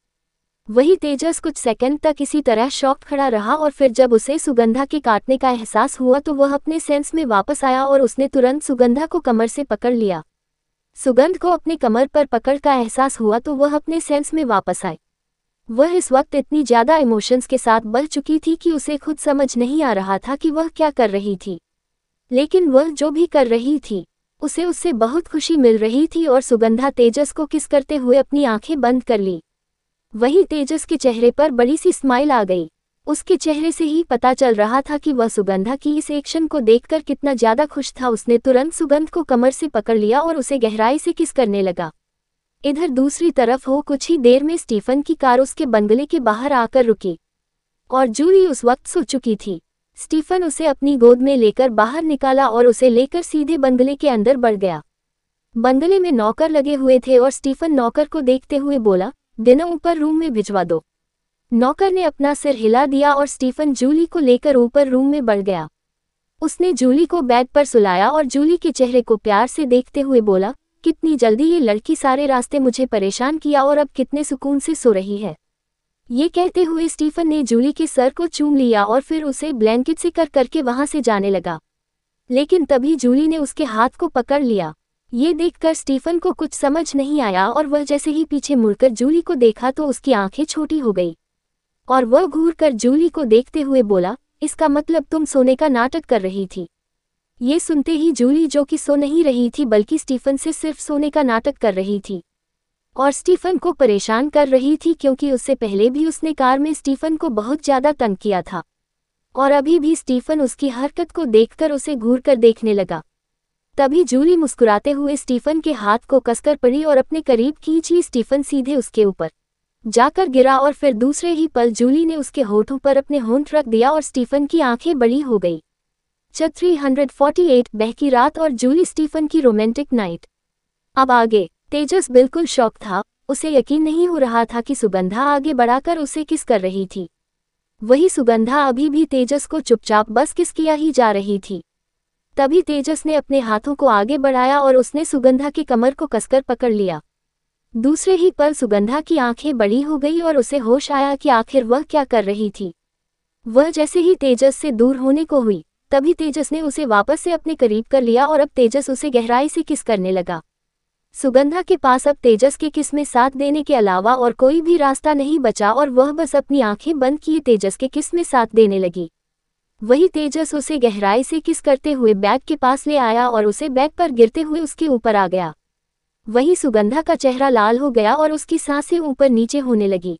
वही तेजस कुछ सेकंड तक इसी तरह शॉक खड़ा रहा और फिर जब उसे सुगंधा के काटने का एहसास हुआ तो वह अपने सेंस में वापस आया और उसने तुरंत सुगंधा को कमर से पकड़ लिया सुगंध को अपने कमर पर पकड़ का एहसास हुआ तो वह अपने सेंस में वापस आए वह इस वक्त इतनी ज़्यादा इमोशंस के साथ बह चुकी थी कि उसे खुद समझ नहीं आ रहा था कि वह क्या कर रही थी लेकिन वह जो भी कर रही थी उसे उससे बहुत खुशी मिल रही थी और सुगंधा तेजस को किस करते हुए अपनी आंखें बंद कर ली वहीं तेजस के चेहरे पर बड़ी सी स्माइल आ गई उसके चेहरे से ही पता चल रहा था कि वह सुगंधा की इस एक्शन को देखकर कितना ज्यादा खुश था उसने तुरंत सुगंध को कमर से पकड़ लिया और उसे गहराई से किस करने लगा इधर दूसरी तरफ हो कुछ ही देर में स्टीफन की कार उसके बंगले के बाहर आकर रुकी और जूली उस वक्त सो चुकी थी स्टीफन उसे अपनी गोद में लेकर बाहर निकाला और उसे लेकर सीधे बंगले के अंदर बढ़ गया बंगले में नौकर लगे हुए थे और स्टीफन नौकर को देखते हुए बोला दिनों ऊपर रूम में भिजवा दो नौकर ने अपना सिर हिला दिया और स्टीफन जूली को लेकर ऊपर रूम में बढ़ गया उसने जूली को बेड पर सुलाया और जूली के चेहरे को प्यार से देखते हुए बोला कितनी जल्दी ये लड़की सारे रास्ते मुझे परेशान किया और अब कितने सुकून से सो रही है ये कहते हुए स्टीफन ने जूली के सर को चूम लिया और फिर उसे ब्लैंकेट से कर करके वहां से जाने लगा लेकिन तभी जूली ने उसके हाथ को पकड़ लिया ये देखकर स्टीफन को कुछ समझ नहीं आया और वह जैसे ही पीछे मुड़कर जूली को देखा तो उसकी आंखें छोटी हो गई और वह घूर कर जूली को देखते हुए बोला इसका मतलब तुम सोने का नाटक कर रही थी ये सुनते ही जूली जो कि सो नहीं रही थी बल्कि स्टीफन से सिर्फ सोने का नाटक कर रही थी और स्टीफन को परेशान कर रही थी क्योंकि उससे पहले भी उसने कार में स्टीफन को बहुत ज़्यादा तंग किया था और अभी भी स्टीफन उसकी हरकत को देखकर उसे घूर कर देखने लगा तभी जूली मुस्कुराते हुए स्टीफन के हाथ को कसकर पड़ी और अपने करीब खींची स्टीफन सीधे उसके ऊपर जाकर गिरा और फिर दूसरे ही पल जूली ने उसके होठों पर अपने होंठ रख दिया और स्टीफन की आंखें बड़ी हो गई चक 348 बहकी रात और जूली स्टीफन की रोमांटिक नाइट अब आगे तेजस बिल्कुल शौक था उसे यकीन नहीं हो रहा था कि सुगंधा आगे बढ़ाकर उसे किस कर रही थी वही सुगंधा अभी भी तेजस को चुपचाप बस किस किया ही जा रही थी तभी तेजस ने अपने हाथों को आगे बढ़ाया और उसने सुगंधा की कमर को कसकर पकड़ लिया दूसरे ही पल सुगंधा की आंखें बड़ी हो गई और उसे होश आया कि आखिर वह क्या कर रही थी वह जैसे ही तेजस से दूर होने को हुई तभी तेजस ने उसे वापस से अपने करीब कर लिया और अब तेजस उसे गहराई से किस करने लगा सुगंधा के पास अब तेजस के किस में साथ देने के अलावा और कोई भी रास्ता नहीं बचा और वह बस अपनी आंखें बंद किए तेजस के किस में साथ देने लगी वही तेजस उसे गहराई से किस करते हुए बैग के पास ले आया और उसे बैग पर गिरते हुए उसके ऊपर आ गया वही सुगंधा का चेहरा लाल हो गया और उसकी सांसें ऊपर नीचे होने लगी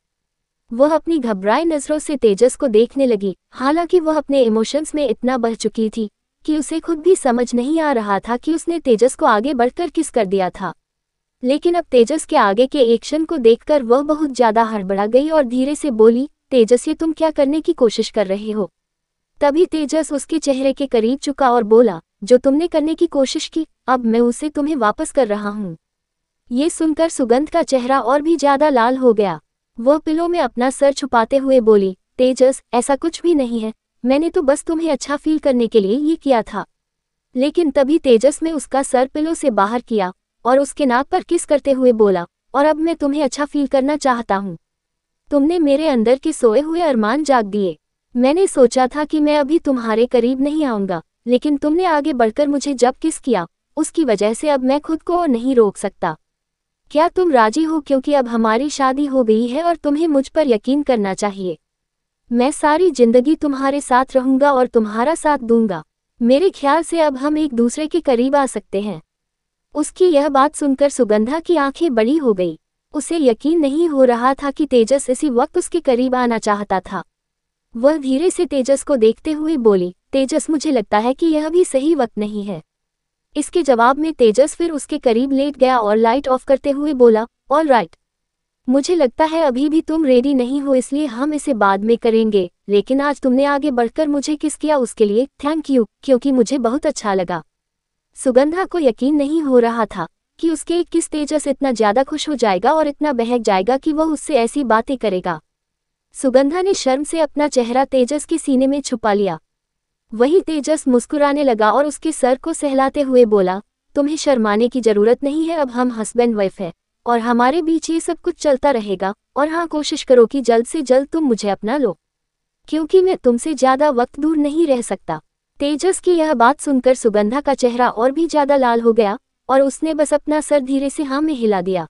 वह अपनी घबराए नज़रों से तेजस को देखने लगी हालांकि वह अपने इमोशंस में इतना बह चुकी थी कि उसे खुद भी समझ नहीं आ रहा था कि उसने तेजस को आगे बढ़कर किस कर दिया था लेकिन अब तेजस के आगे के एक्शन को देखकर वह बहुत ज़्यादा हड़बड़ा गई और धीरे से बोली तेजस ये तुम क्या करने की कोशिश कर रहे हो तभी तेजस उसके चेहरे के करीब चुका और बोला जो तुमने करने की कोशिश की अब मैं उसे तुम्हें वापस कर रहा हूँ ये सुनकर सुगंध का चेहरा और भी ज्यादा लाल हो गया वह पिलो में अपना सर छुपाते हुए बोली तेजस ऐसा कुछ भी नहीं है मैंने तो बस तुम्हें अच्छा फील करने के लिए ये किया था लेकिन तभी तेजस ने उसका सर पिलो से बाहर किया और उसके नाक पर किस करते हुए बोला और अब मैं तुम्हें अच्छा फील करना चाहता हूँ तुमने मेरे अंदर के सोए हुए अरमान जाग दिए मैंने सोचा था कि मैं अभी तुम्हारे करीब नहीं आऊंगा लेकिन तुमने आगे बढ़कर मुझे जब किस किया उसकी वजह से अब मैं खुद को और नहीं रोक सकता क्या तुम राजी हो क्योंकि अब हमारी शादी हो गई है और तुम्हें मुझ पर यकीन करना चाहिए मैं सारी जिंदगी तुम्हारे साथ रहूंगा और तुम्हारा साथ दूंगा मेरे ख्याल से अब हम एक दूसरे के करीब आ सकते हैं उसकी यह बात सुनकर सुगंधा की आंखें बड़ी हो गई उसे यकीन नहीं हो रहा था कि तेजस इसी वक्त उसके करीब आना चाहता था वह धीरे से तेजस को देखते हुए बोली तेजस मुझे लगता है कि यह भी सही वक्त नहीं है इसके जवाब में तेजस फिर उसके करीब लेट गया और लाइट ऑफ करते हुए बोला ऑल राइट मुझे लगता है अभी भी तुम रेडी नहीं हो इसलिए हम इसे बाद में करेंगे लेकिन आज तुमने आगे बढ़कर मुझे किस किया उसके लिए थैंक यू क्योंकि मुझे बहुत अच्छा लगा सुगंधा को यकीन नहीं हो रहा था कि उसके किस तेजस इतना ज्यादा खुश हो जाएगा और इतना बहक जाएगा कि वह उससे ऐसी बातें करेगा सुगंधा ने शर्म से अपना चेहरा तेजस के सीने में छुपा लिया वही तेजस मुस्कुराने लगा और उसके सर को सहलाते हुए बोला तुम्हें शर्माने की जरूरत नहीं है अब हम हस्बैंड वाइफ है और हमारे बीच ये सब कुछ चलता रहेगा और हाँ कोशिश करो कि जल्द से जल्द तुम मुझे अपना लो क्योंकि मैं तुमसे ज्यादा वक्त दूर नहीं रह सकता तेजस की यह बात सुनकर सुगंधा का चेहरा और भी ज्यादा लाल हो गया और उसने बस अपना सर धीरे से हाँ में हिला दिया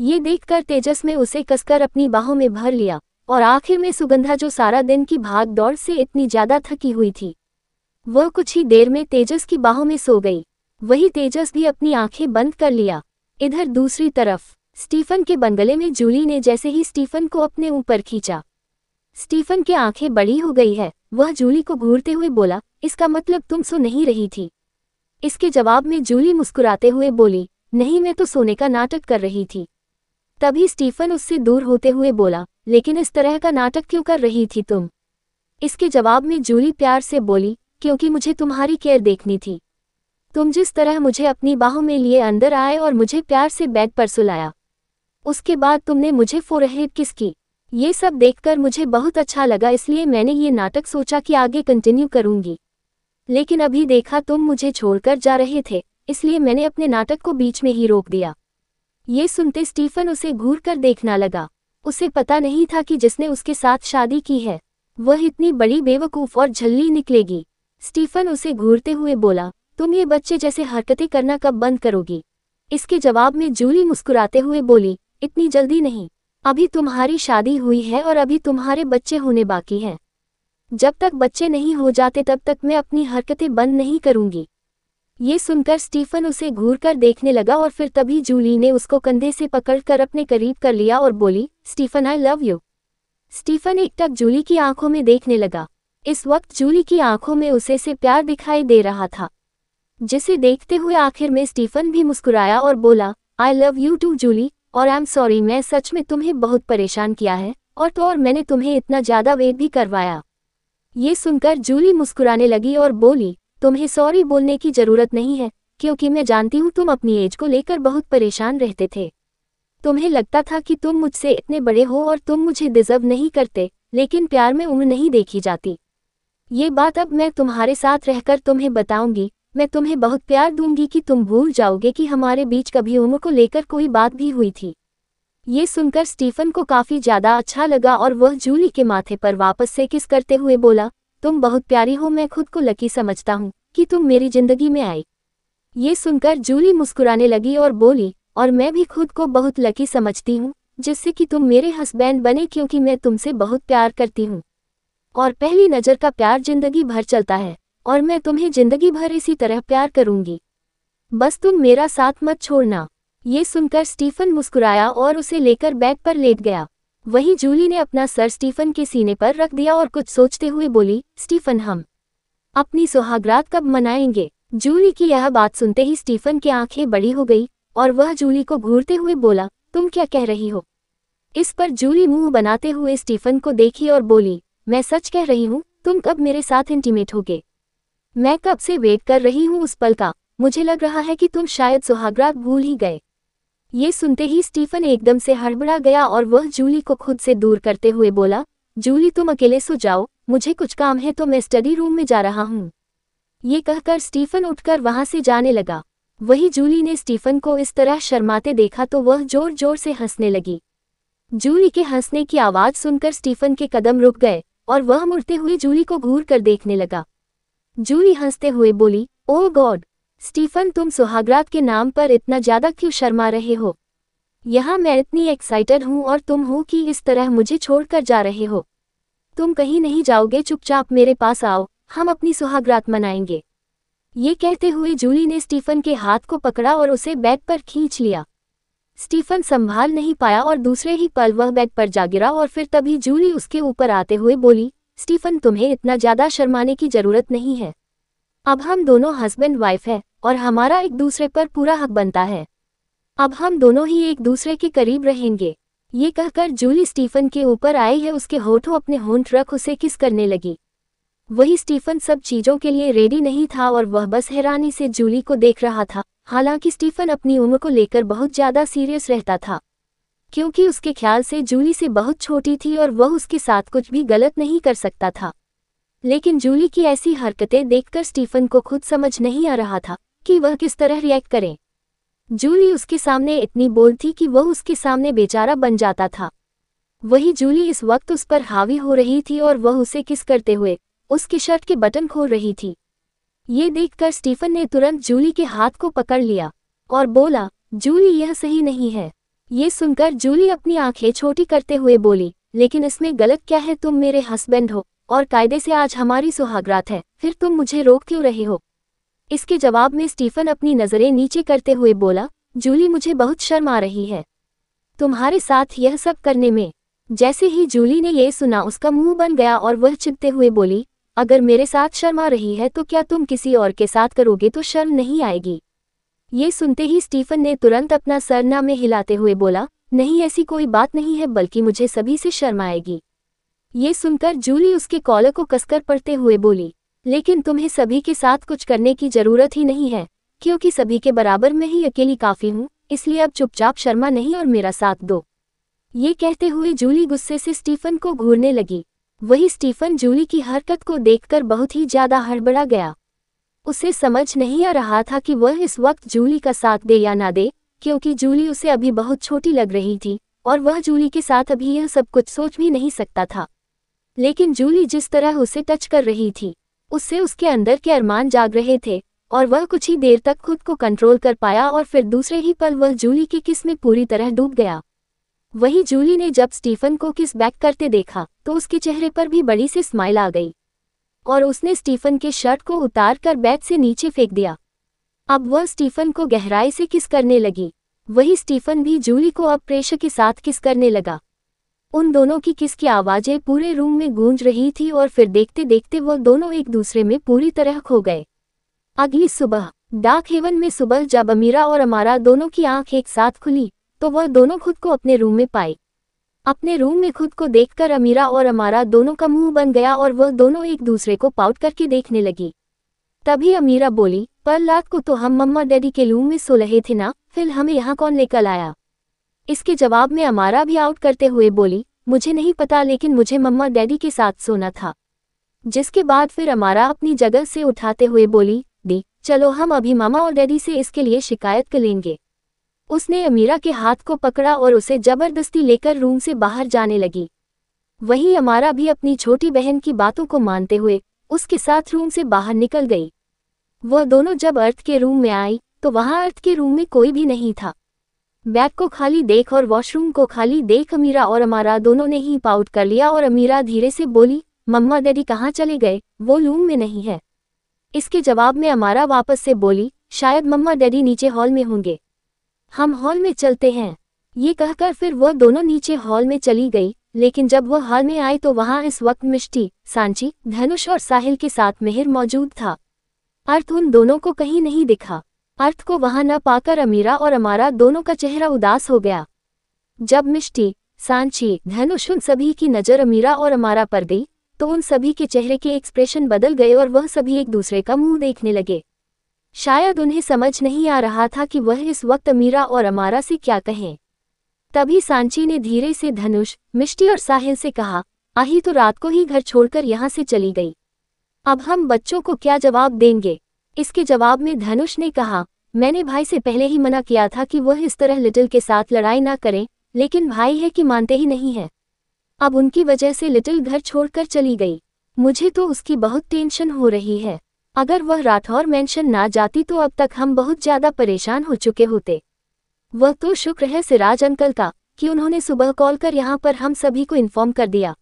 ये देखकर तेजस में उसे कसकर अपनी बाहों में भर लिया और आखिर में सुगंधा जो सारा दिन की भाग दौड़ से इतनी ज्यादा थकी हुई थी वह कुछ ही देर में तेजस की बाहों में सो गई वही तेजस भी अपनी आंखें बंद कर लिया इधर दूसरी तरफ स्टीफन के बंगले में जूली ने जैसे ही स्टीफन को अपने ऊपर खींचा स्टीफन की आंखें बड़ी हो गई है वह जूली को घूरते हुए बोला इसका मतलब तुम सो नहीं रही थी इसके जवाब में जूली मुस्कुराते हुए बोली नहीं मैं तो सोने का नाटक कर रही थी तभी स्टीफन उससे दूर होते हुए बोला लेकिन इस तरह का नाटक क्यों कर रही थी तुम इसके जवाब में जूली प्यार से बोली क्योंकि मुझे तुम्हारी केयर देखनी थी तुम जिस तरह मुझे अपनी बाहों में लिए अंदर आए और मुझे प्यार से बेड पर सुलाया उसके बाद तुमने मुझे फोरहेड किस की ये सब देखकर मुझे बहुत अच्छा लगा इसलिए मैंने ये नाटक सोचा कि आगे कंटिन्यू करूंगी लेकिन अभी देखा तुम मुझे छोड़कर जा रहे थे इसलिए मैंने अपने नाटक को बीच में ही रोक दिया ये सुनते स्टीफन उसे घूर कर देखना लगा उसे पता नहीं था कि जिसने उसके साथ शादी की है वह इतनी बड़ी बेवकूफ और झल्ली निकलेगी स्टीफन उसे घूरते हुए बोला तुम ये बच्चे जैसे हरकतें करना कब बंद करोगी इसके जवाब में जूली मुस्कुराते हुए बोली इतनी जल्दी नहीं अभी तुम्हारी शादी हुई है और अभी तुम्हारे बच्चे होने बाकी हैं जब तक बच्चे नहीं हो जाते तब तक मैं अपनी हरकतें बंद नहीं करूंगी ये सुनकर स्टीफन उसे घूर कर देखने लगा और फिर तभी जूली ने उसको कंधे से पकड़कर अपने करीब कर लिया और बोली Stephen I love you Stephen एकटक जूली की आंखों में देखने लगा इस वक्त जूली की आंखों में उसे से प्यार दिखाई दे रहा था जिसे देखते हुए आखिर में स्टीफन भी मुस्कुराया और बोला I love you too Julie और आई एम सॉरी मैं सच में तुम्हें बहुत परेशान किया है और तो और मैंने तुम्हें इतना ज़्यादा वेट भी करवाया ये सुनकर जूली मुस्कुराने लगी और बोली तुम्हें सॉरी बोलने की जरूरत नहीं है क्योंकि मैं जानती हूँ तुम अपनी एज को लेकर बहुत परेशान रहते थे तुम्हें लगता था कि तुम मुझसे इतने बड़े हो और तुम मुझे डिजर्व नहीं करते लेकिन प्यार में उम्र नहीं देखी जाती ये बात अब मैं तुम्हारे साथ रहकर तुम्हें बताऊंगी मैं तुम्हें बहुत प्यार दूंगी कि तुम भूल जाओगे कि हमारे बीच कभी उम्र को लेकर कोई बात भी हुई थी ये सुनकर स्टीफन को काफ़ी ज़्यादा अच्छा लगा और वह जूली के माथे पर वापस से किस करते हुए बोला तुम बहुत प्यारी हो मैं खुद को लकी समझता हूँ कि तुम मेरी जिंदगी में आई ये सुनकर जूली मुस्कुराने लगी और बोली और मैं भी खुद को बहुत लकी समझती हूँ जिससे कि तुम मेरे हस्बैंड बने क्योंकि मैं तुमसे बहुत प्यार करती हूँ और पहली नज़र का प्यार जिंदगी भर चलता है और मैं तुम्हें जिंदगी भर इसी तरह प्यार करूंगी बस तुम मेरा साथ मत छोड़ना ये सुनकर स्टीफन मुस्कुराया और उसे लेकर बैग पर लेट गया वहीं जूली ने अपना सर स्टीफन के सीने पर रख दिया और कुछ सोचते हुए बोली स्टीफन हम अपनी सुहागरात कब मनाएंगे जूली की यह बात सुनते ही स्टीफन की आंखें बड़ी हो गई और वह जूली को घूरते हुए बोला तुम क्या कह रही हो इस पर जूली मुंह बनाते हुए स्टीफन को देखी और बोली मैं सच कह रही हूँ तुम कब मेरे साथ इंटीमेट होगे मैं कब से वेट कर रही हूँ उस पल का मुझे लग रहा है कि तुम शायद सुहागरात भूल ही गए ये सुनते ही स्टीफन एकदम से हड़बड़ा गया और वह जूली को खुद से दूर करते हुए बोला जूली तुम अकेले सो जाओ मुझे कुछ काम है तो मैं स्टडी रूम में जा रहा हूँ ये कहकर स्टीफन उठकर वहां से जाने लगा वही जूली ने स्टीफन को इस तरह शर्माते देखा तो वह जोर जोर से हंसने लगी जूली के हंसने की आवाज़ सुनकर स्टीफन के कदम रुक गए और वह मुड़ते हुए जूली को घूर कर देखने लगा जूली हंसते हुए बोली ओ oh गॉड स्टीफन तुम सुहागरात के नाम पर इतना ज़्यादा क्यों शर्मा रहे हो यहाँ मैं इतनी एक्साइटेड हूँ और तुम हो कि इस तरह मुझे छोड़कर जा रहे हो तुम कहीं नहीं जाओगे चुपचाप मेरे पास आओ हम अपनी सुहागरात मनाएंगे ये कहते हुए जूली ने स्टीफन के हाथ को पकड़ा और उसे बेड पर खींच लिया स्टीफन संभाल नहीं पाया और दूसरे ही पल वह बेड पर जा गिरा और फिर तभी जूली उसके ऊपर आते हुए बोली स्टीफन तुम्हें इतना ज़्यादा शर्माने की ज़रूरत नहीं है अब हम दोनों हस्बैंड वाइफ हैं और हमारा एक दूसरे पर पूरा हक बनता है अब हम दोनों ही एक दूसरे के करीब रहेंगे ये कहकर जूली स्टीफन के ऊपर आई है उसके होठों अपने होंठ रख उसे किस करने लगी वही स्टीफन सब चीज़ों के लिए रेडी नहीं था और वह बस हैरानी से जूली को देख रहा था हालांकि स्टीफन अपनी उम्र को लेकर बहुत ज़्यादा सीरियस रहता था क्योंकि उसके ख्याल से जूली से बहुत छोटी थी और वह उसके साथ कुछ भी गलत नहीं कर सकता था लेकिन जूली की ऐसी हरकतें देखकर स्टीफन को खुद समझ नहीं आ रहा था कि वह किस तरह रिएक्ट करें जूली उसके सामने इतनी बोल थी कि वह उसके सामने बेचारा बन जाता था वही जूली इस वक्त उस पर हावी हो रही थी और वह उसे किस करते हुए उसकी शर्ट के बटन खोल रही थी ये देखकर स्टीफन ने तुरंत जूली के हाथ को पकड़ लिया और बोला जूली यह सही नहीं है ये सुनकर जूली अपनी आंखें छोटी करते हुए बोली लेकिन इसमें गलत क्या है तुम मेरे हस्बैंड हो और कायदे से आज हमारी सुहागरात है फिर तुम मुझे रोक क्यों रहे हो इसके जवाब में स्टीफन अपनी नज़रें नीचे करते हुए बोला जूली मुझे बहुत शर्म आ रही है तुम्हारे साथ यह सब करने में जैसे ही जूली ने यह सुना उसका मुंह बन गया और वह चिपते हुए बोली अगर मेरे साथ शर्म आ रही है तो क्या तुम किसी और के साथ करोगे तो शर्म नहीं आएगी ये सुनते ही स्टीफन ने तुरंत अपना सरना में हिलाते हुए बोला नहीं ऐसी कोई बात नहीं है बल्कि मुझे सभी से शर्म आएगी ये सुनकर जूली उसके कॉलर को कसकर पड़ते हुए बोली लेकिन तुम्हें सभी के साथ कुछ करने की जरूरत ही नहीं है क्योंकि सभी के बराबर में ही अकेली काफ़ी हूँ इसलिए अब चुपचाप शर्मा नहीं और मेरा साथ दो ये कहते हुए जूली गुस्से से स्टीफन को घूरने लगी वही स्टीफन जूली की हरकत को देखकर बहुत ही ज्यादा हड़बड़ा गया उसे समझ नहीं आ रहा था कि वह इस वक्त जूली का साथ दे या ना दे क्योंकि जूली उसे अभी बहुत छोटी लग रही थी और वह जूली के साथ अभी यह सब कुछ सोच भी नहीं सकता था लेकिन जूली जिस तरह उसे टच कर रही थी उससे उसके अंदर के अरमान जाग रहे थे और वह कुछ ही देर तक खुद को कंट्रोल कर पाया और फिर दूसरे ही पल वह जूली की किस में पूरी तरह डूब गया वही जूली ने जब स्टीफन को किस बैक करते देखा तो उसके चेहरे पर भी बड़ी सी स्माइल आ गई और उसने स्टीफन के शर्ट को उतार कर बैग से नीचे फेंक दिया अब वह स्टीफन को गहराई से किस करने लगी वही स्टीफन भी जूली को अब प्रेशर के साथ किस करने लगा उन दोनों की किसकी आवाजें पूरे रूम में गूंज रही थी और फिर देखते देखते वो दोनों एक दूसरे में पूरी तरह खो गए अगली सुबह डाक हेवन में सुबह जब अमीरा और अमारा दोनों की आंख एक साथ खुली तो वह दोनों खुद को अपने रूम में पाए अपने रूम में खुद को देखकर अमीरा और अमारा दोनों का मुंह बन गया और वह दोनों एक दूसरे को पाउट करके देखने लगी तभी अमीरा बोली पर रात को तो हम मम्मा डैडी के लूम में सो रहे थे ना फिर हमें यहाँ कौन लेकर आया इसके जवाब में अमारा भी आउट करते हुए बोली मुझे नहीं पता लेकिन मुझे मम्मा डैडी के साथ सोना था जिसके बाद फिर अमारा अपनी जगह से उठाते हुए बोली दी चलो हम अभी मामा और डैडी से इसके लिए शिकायत कर लेंगे उसने अमीरा के हाथ को पकड़ा और उसे जबरदस्ती लेकर रूम से बाहर जाने लगी वहीं अमारा भी अपनी छोटी बहन की बातों को मानते हुए उसके साथ रूम से बाहर निकल गई वह दोनों जब अर्थ के रूम में आई तो वहां अर्थ के रूम में कोई भी नहीं था बैग को खाली देख और वॉशरूम को खाली देख अमीरा और अमारा दोनों ने ही पाउट कर लिया और अमीरा धीरे से बोली मम्मा डैडी कहाँ चले गए वो लूम में नहीं है इसके जवाब में अमारा वापस से बोली शायद मम्मा डैडी नीचे हॉल में होंगे हम हॉल में चलते हैं ये कहकर फिर वह दोनों नीचे हॉल में चली गई लेकिन जब वह हॉल में आई तो वहाँ इस वक्त मिष्टी सांची धनुष और साहिल के साथ मेहर मौजूद था अर्थ उन दोनों को कहीं नहीं दिखा अर्थ को वहां न पाकर अमीरा और अमारा दोनों का चेहरा उदास हो गया जब मिष्टी सांची धनुष उन सभी की नज़र अमीरा और अमारा पर गई तो उन सभी के चेहरे के एक्सप्रेशन बदल गए और वह सभी एक दूसरे का मुंह देखने लगे शायद उन्हें समझ नहीं आ रहा था कि वह इस वक्त अमीरा और अमारा से क्या कहें तभी सांची ने धीरे से धनुष मिष्टी और साहिल से कहा आही तो रात को ही घर छोड़कर यहाँ से चली गई अब हम बच्चों को क्या जवाब देंगे इसके जवाब में धनुष ने कहा मैंने भाई से पहले ही मना किया था कि वह इस तरह लिटिल के साथ लड़ाई ना करें लेकिन भाई है कि मानते ही नहीं है अब उनकी वजह से लिटिल घर छोड़कर चली गई मुझे तो उसकी बहुत टेंशन हो रही है अगर वह राठौर मेंशन ना जाती तो अब तक हम बहुत ज़्यादा परेशान हो चुके होते वह तो शुक्र है सिराज अंकल का कि उन्होंने सुबह कॉल कर यहाँ पर हम सभी को इन्फॉर्म कर दिया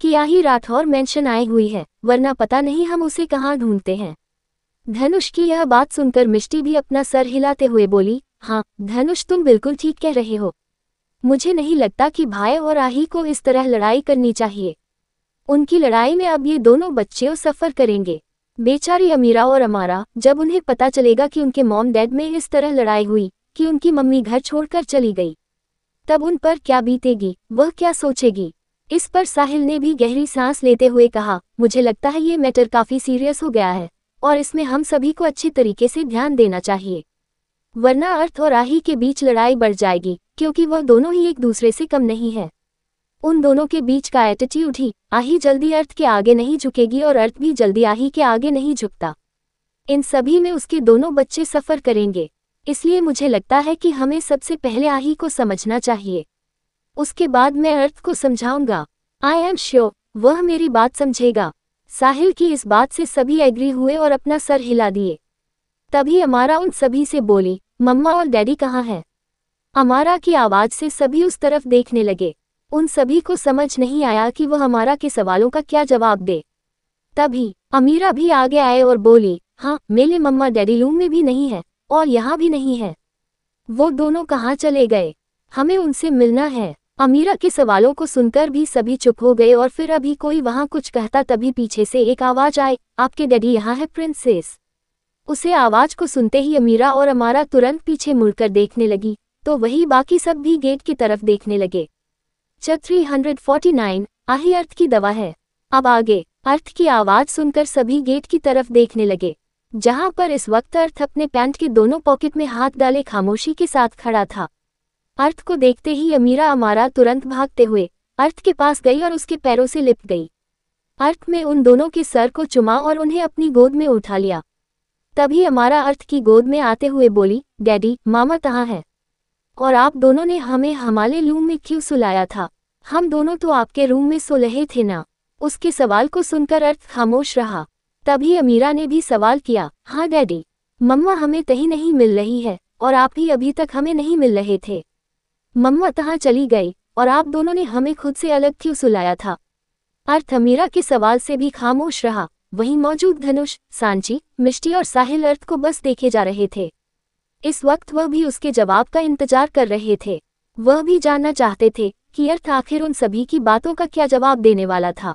कि आही राठौर मेंशन आई हुई है वरना पता नहीं हम उसे कहाँ ढूंढते हैं धनुष की यह बात सुनकर मिष्टी भी अपना सर हिलाते हुए बोली हाँ धनुष तुम बिल्कुल ठीक कह रहे हो मुझे नहीं लगता कि भाई और आही को इस तरह लड़ाई करनी चाहिए उनकी लड़ाई में अब ये दोनों बच्चे सफ़र करेंगे बेचारी अमीरा और अमारा जब उन्हें पता चलेगा कि उनके मॉम डैड में इस तरह लड़ाई हुई कि उनकी मम्मी घर छोड़कर चली गई तब उन पर क्या बीतेगी वह क्या सोचेगी इस पर साहिल ने भी गहरी सांस लेते हुए कहा मुझे लगता है ये मैटर काफ़ी सीरियस हो गया है और इसमें हम सभी को अच्छे तरीके से ध्यान देना चाहिए वरना अर्थ और राही के बीच लड़ाई बढ़ जाएगी क्योंकि वह दोनों ही एक दूसरे से कम नहीं है उन दोनों के बीच का एटीट्यूड ही आही जल्दी अर्थ के आगे नहीं झुकेगी और अर्थ भी जल्दी आही के आगे नहीं झुकता इन सभी में उसके दोनों बच्चे सफ़र करेंगे इसलिए मुझे लगता है कि हमें सबसे पहले आही को समझना चाहिए उसके बाद मैं अर्थ को समझाऊंगा आई एम श्योर वह मेरी बात समझेगा साहिल की इस बात से सभी एग्री हुए और अपना सर हिला दिए तभी अमारा उन सभी से बोली मम्मा और डैडी कहाँ हैं अमारा की आवाज़ से सभी उस तरफ देखने लगे उन सभी को समझ नहीं आया कि वह हमारा के सवालों का क्या जवाब दे तभी अमीरा भी आगे आए और बोली हाँ मेरे मम्मा डैडी लूम में भी नहीं है और यहाँ भी नहीं है वो दोनों कहाँ चले गए हमें उनसे मिलना है अमीरा के सवालों को सुनकर भी सभी चुप हो गए और फिर अभी कोई वहां कुछ कहता तभी पीछे से एक आवाज आए आपके डैडी यहाँ है प्रिंसेस उसे आवाज को सुनते ही अमीरा और अमारा तुरंत पीछे मुड़कर देखने लगी तो वही बाकी सब भी गेट की तरफ देखने लगे chap three hundred forty nine आही अर्थ की दवा है अब आगे अर्थ की आवाज सुनकर सभी गेट की तरफ देखने लगे जहां पर इस वक्त अर्थ अपने पैंट के दोनों पॉकेट में हाथ डाले खामोशी के साथ खड़ा था अर्थ को देखते ही अमीरा अमारा तुरंत भागते हुए अर्थ के पास गई और उसके पैरों से लिप गई अर्थ में उन दोनों के सर को चुमा और उन्हें अपनी गोद में उठा लिया तभी अमारा अर्थ की गोद में आते हुए बोली डैडी मामा कहाँ है और आप दोनों ने हमें हमारे लूम में क्यों सुलाया था हम दोनों तो आपके रूम में सो रहे थे ना उसके सवाल को सुनकर अर्थ खामोश रहा तभी अमीरा ने भी सवाल किया हाँ डैडी मम्मा हमें कहीं नहीं मिल रही है और आप ही अभी तक हमें नहीं मिल रहे थे मम्मा तहाँ चली गई और आप दोनों ने हमें खुद से अलग क्यों सुलाया था अर्थ अमीरा के सवाल से भी खामोश रहा वहीं मौजूद धनुष सांची मिष्टी और साहिल अर्थ को बस देखे जा रहे थे इस वक्त वह भी उसके जवाब का इंतजार कर रहे थे वह भी जानना चाहते थे कि अर्थ आखिर उन सभी की बातों का क्या जवाब देने वाला था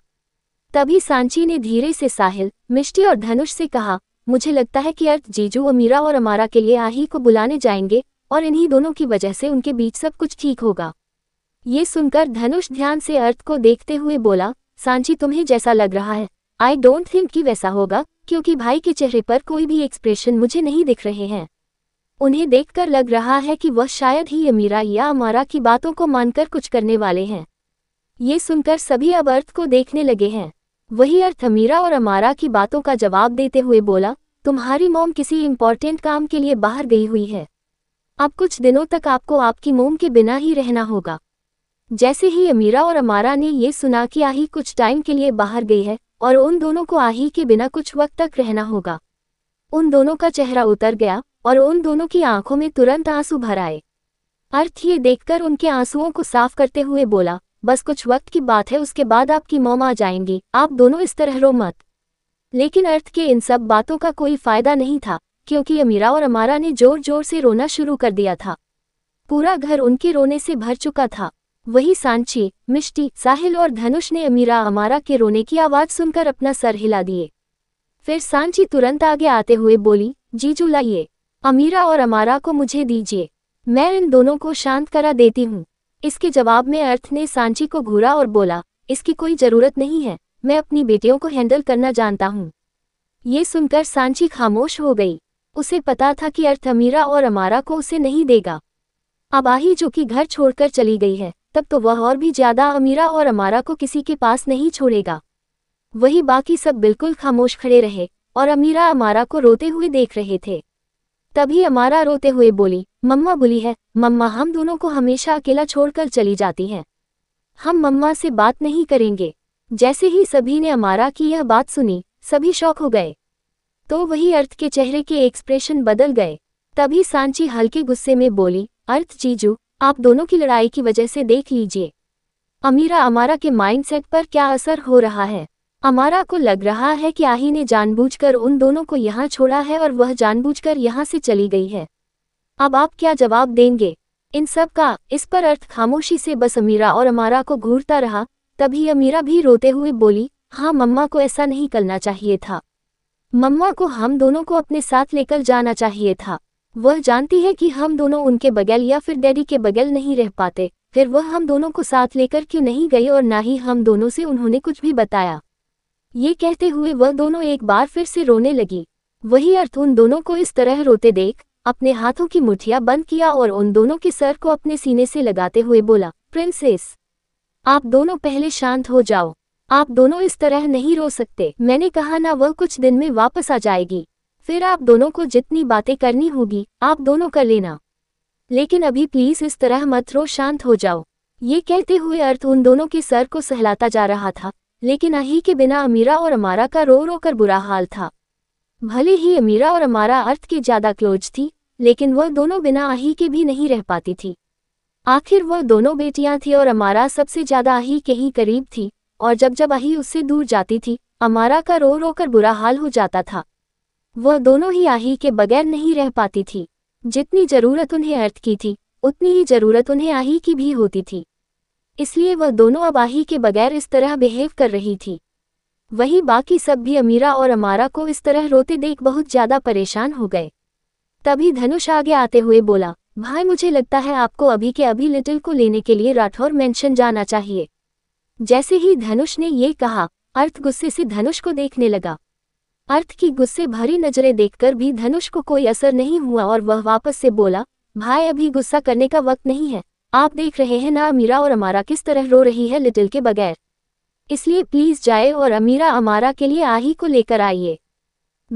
तभी सांची ने धीरे से साहिल मिष्टी और धनुष से कहा मुझे लगता है कि अर्थ जीजू अमीरा और अमारा के लिए आही को बुलाने जाएंगे और इन्हीं दोनों की वजह से उनके बीच सब कुछ ठीक होगा ये सुनकर धनुष ध्यान से अर्थ को देखते हुए बोला सांची तुम्हें जैसा लग रहा है आई डोंट थिंक कि वैसा होगा क्योंकि भाई के चेहरे पर कोई भी एक्सप्रेशन मुझे नहीं दिख रहे हैं उन्हें देखकर लग रहा है कि वह शायद ही अमीरा या अमारा की बातों को मानकर कुछ करने वाले हैं ये सुनकर सभी अब अर्थ को देखने लगे हैं वही अर्थ अमीरा और अमारा की बातों का जवाब देते हुए बोला तुम्हारी मोम किसी इम्पोर्टेंट काम के लिए बाहर गई हुई है अब कुछ दिनों तक आपको आपकी मोम के बिना ही रहना होगा जैसे ही अमीरा और अमारा ने ये सुना कि आही कुछ टाइम के लिए बाहर गई है और उन दोनों को आही के बिना कुछ वक्त तक रहना होगा उन दोनों का चेहरा उतर गया और उन दोनों की आंखों में तुरंत आंसू भर आए अर्थ ये देखकर उनके आंसुओं को साफ करते हुए बोला बस कुछ वक्त की बात है उसके बाद आपकी मोम आ जाएंगी आप दोनों इस तरह रो मत लेकिन अर्थ के इन सब बातों का कोई फायदा नहीं था क्योंकि अमीरा और अमारा ने जोर जोर से रोना शुरू कर दिया था पूरा घर उनके रोने से भर चुका था वही सांची मिष्टी साहिल और धनुष ने अमीरा अमारा के रोने की आवाज़ सुनकर अपना सर हिला दिए फिर सांची तुरंत आगे आते हुए बोली जीजू लाइए अमीरा और अमारा को मुझे दीजिए मैं इन दोनों को शांत करा देती हूँ इसके जवाब में अर्थ ने सांची को घूरा और बोला इसकी कोई ज़रूरत नहीं है मैं अपनी बेटियों को हैंडल करना जानता हूँ ये सुनकर सांची खामोश हो गई उसे पता था कि अर्थ अमीरा और अमारा को उसे नहीं देगा अबाही जो कि घर छोड़कर चली गई है तब तो वह और भी ज्यादा अमीरा और अमारा को किसी के पास नहीं छोड़ेगा वही बाकी सब बिल्कुल खामोश खड़े रहे और अमीरा अमारा को रोते हुए देख रहे थे तभी अमारा रोते हुए बोली मम्मा बोली है मम्मा हम दोनों को हमेशा अकेला छोड़कर चली जाती हैं हम मम्मा से बात नहीं करेंगे जैसे ही सभी ने अमारा की यह बात सुनी सभी शौक हो गए तो वही अर्थ के चेहरे के एक्सप्रेशन बदल गए तभी सांची हल्के गुस्से में बोली अर्थ जीजू आप दोनों की लड़ाई की वजह से देख लीजिए अमीरा अमारा के माइंडसेट पर क्या असर हो रहा है अमारा को लग रहा है कि आही ने जानबूझकर उन दोनों को यहाँ छोड़ा है और वह जानबूझकर यहाँ से चली गई है अब आप क्या जवाब देंगे इन सब का इस पर अर्थ खामोशी से बस अमीरा और अमारा को घूरता रहा तभी अमीरा भी रोते हुए बोली हाँ मम्मा को ऐसा नहीं करना चाहिए था मम्मा को हम दोनों को अपने साथ लेकर जाना चाहिए था वह जानती है कि हम दोनों उनके बगैल या फिर डैडी के बगैल नहीं रह पाते फिर वह हम दोनों को साथ लेकर क्यों नहीं गई और ना ही हम दोनों से उन्होंने कुछ भी बताया ये कहते हुए वह दोनों एक बार फिर से रोने लगी वही अर्थ उन दोनों को इस तरह रोते देख अपने हाथों की मुठिया बंद किया और उन दोनों के सर को अपने सीने से लगाते हुए बोला प्रिंसेस आप दोनों पहले शांत हो जाओ आप दोनों इस तरह नहीं रो सकते मैंने कहा ना वह कुछ दिन में वापस आ जाएगी फिर आप दोनों को जितनी बातें करनी होगी आप दोनों कर लेना लेकिन अभी प्लीज इस तरह मत रो शांत हो जाओ ये कहते हुए अर्थ उन दोनों के सर को सहलाता जा रहा था लेकिन अही के बिना अमीरा और अमारा का रो रो कर बुरा हाल था भले ही अमीरा और अमारा अर्थ की ज्यादा क्लोज थी लेकिन वह दोनों बिना अही के भी नहीं रह पाती थी आखिर वह दोनों बेटियां थी और अमारा सबसे ज्यादा अही के ही करीब थी और जब जब आही उससे दूर जाती थी अमारा का रो रो कर बुरा हाल हो जाता था वह दोनों ही आही के बगैर नहीं रह पाती थी जितनी जरूरत उन्हें अर्थ की थी उतनी ही जरूरत उन्हें आही की भी होती थी इसलिए वह दोनों अब आही के बगैर इस तरह बिहेव कर रही थी वही बाकी सब भी अमीरा और अमारा को इस तरह रोते देख बहुत ज्यादा परेशान हो गए तभी धनुष आगे आते हुए बोला भाई मुझे लगता है आपको अभी के अभी लिटिल को लेने के लिए राठौर मेंशन जाना चाहिए जैसे ही धनुष ने ये कहा अर्थ गुस्से से धनुष को देखने लगा अर्थ की गुस्से भरी नजरें देखकर भी धनुष को कोई असर नहीं हुआ और वह वापस से बोला भाई अभी गुस्सा करने का वक्त नहीं है आप देख रहे हैं ना अमीरा और अमारा किस तरह रो रही है लिटिल के बगैर इसलिए प्लीज जाए और अमीरा अमारा के लिए आही को लेकर आइए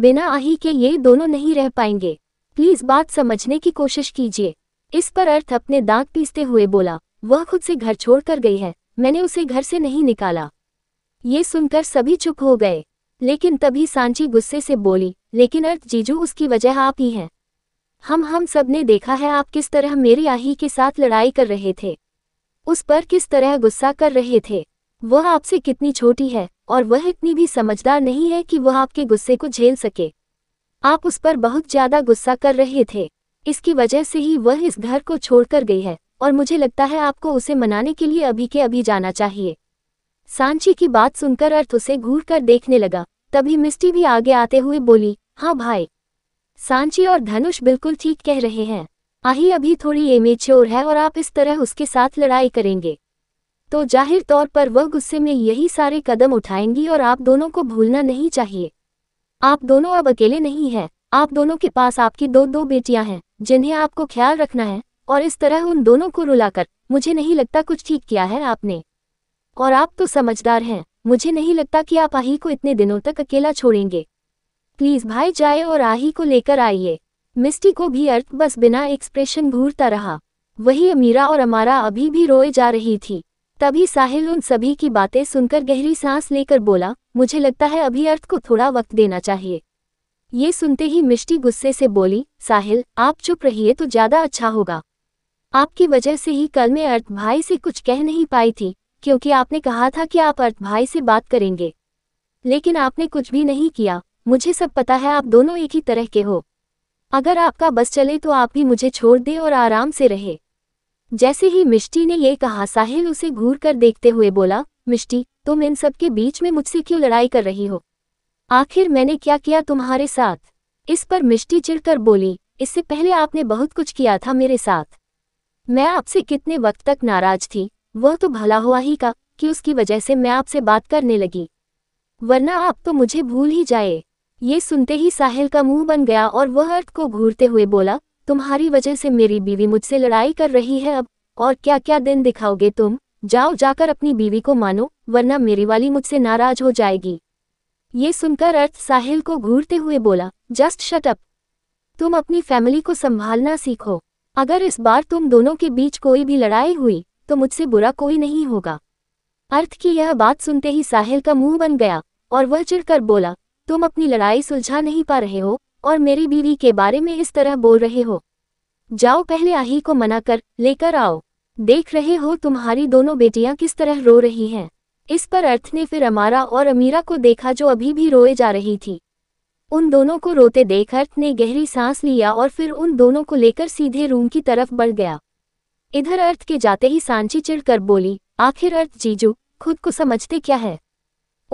बिना आही के ये दोनों नहीं रह पाएंगे प्लीज बात समझने की कोशिश कीजिए इस पर अर्थ अपने दांत पीसते हुए बोला वह खुद से घर छोड़कर गई है मैंने उसे घर से नहीं निकाला ये सुनकर सभी चुप हो गए लेकिन तभी सांची गुस्से से बोली लेकिन अर्थ जीजू उसकी वजह आप ही हैं हम हम सब ने देखा है आप किस तरह मेरे आही के साथ लड़ाई कर रहे थे उस पर किस तरह गुस्सा कर रहे थे वह आपसे कितनी छोटी है और वह इतनी भी समझदार नहीं है कि वह आपके गुस्से को झेल सके आप उस पर बहुत ज्यादा गुस्सा कर रहे थे इसकी वजह से ही वह इस घर को छोड़कर गई है और मुझे लगता है आपको उसे मनाने के लिए अभी के अभी जाना चाहिए सांची की बात सुनकर अर्थ उसे घूर कर देखने लगा तभी मिस्टी भी आगे आते हुए बोली हाँ भाई सांची और धनुष बिल्कुल ठीक कह रहे हैं आही अभी थोड़ी एमेच्योर है और आप इस तरह उसके साथ लड़ाई करेंगे तो जाहिर तौर पर वह गुस्से में यही सारे कदम उठाएंगी और आप दोनों को भूलना नहीं चाहिए आप दोनों अब अकेले नहीं हैं आप दोनों के पास आपकी दो दो बेटियां हैं जिन्हें आपको ख्याल रखना है और इस तरह उन दोनों को रुलाकर मुझे नहीं लगता कुछ ठीक किया है आपने और आप तो समझदार हैं मुझे नहीं लगता कि आप आही को इतने दिनों तक अकेला छोड़ेंगे प्लीज भाई जाए और आही को लेकर आइए मिस्टी को भी अर्थ बस बिना एक्सप्रेशन घूरता रहा वही अमीरा और अमारा अभी भी रोए जा रही थी तभी साहिल उन सभी की बातें सुनकर गहरी सांस लेकर बोला मुझे लगता है अभी अर्थ को थोड़ा वक्त देना चाहिए ये सुनते ही मिष्टी गुस्से से बोली साहिल आप चुप रहिए तो ज़्यादा अच्छा होगा आपकी वजह से ही कल मैं अर्थ भाई से कुछ कह नहीं पाई थी क्योंकि आपने कहा था कि आप अर्थ भाई से बात करेंगे लेकिन आपने कुछ भी नहीं किया मुझे सब पता है आप दोनों एक ही तरह के हो अगर आपका बस चले तो आप भी मुझे छोड़ दे और आराम से रहे जैसे ही मिष्टी ने ये कहा साहिल उसे घूर कर देखते हुए बोला मिष्टी तुम इन सब के बीच में मुझसे क्यों लड़ाई कर रही हो आखिर मैंने क्या किया तुम्हारे साथ इस पर मिष्टी चिड़कर बोली इससे पहले आपने बहुत कुछ किया था मेरे साथ मैं आपसे कितने वक्त तक नाराज थी वह तो भला हुआ ही का कि उसकी वजह से मैं आपसे बात करने लगी वरना आप तो मुझे भूल ही जाए ये सुनते ही साहिल का मुंह बन गया और वह अर्थ को घूरते हुए बोला तुम्हारी वजह से मेरी बीवी मुझसे लड़ाई कर रही है अब और क्या क्या दिन दिखाओगे तुम जाओ जाकर अपनी बीवी को मानो वरना मेरी वाली मुझसे नाराज हो जाएगी ये सुनकर अर्थ साहिल को घूरते हुए बोला जस्ट शटअप तुम अपनी फैमिली को संभालना सीखो अगर इस बार तुम दोनों के बीच कोई भी लड़ाई हुई तो मुझसे बुरा कोई नहीं होगा अर्थ की यह बात सुनते ही साहिल का मुंह बन गया और वह चिड़कर बोला तुम अपनी लड़ाई सुलझा नहीं पा रहे हो और मेरी बीवी के बारे में इस तरह बोल रहे हो जाओ पहले आही को मना कर लेकर आओ देख रहे हो तुम्हारी दोनों बेटियां किस तरह रो रही हैं इस पर अर्थ ने फिर अमारा और अमीरा को देखा जो अभी भी रोए जा रही थी उन दोनों को रोते देख अर्थ ने गहरी सांस लिया और फिर उन दोनों को लेकर सीधे रूम की तरफ बढ़ गया इधर अर्थ के जाते ही सांची चिढ़कर बोली आखिर अर्थ जीजू खुद को समझते क्या है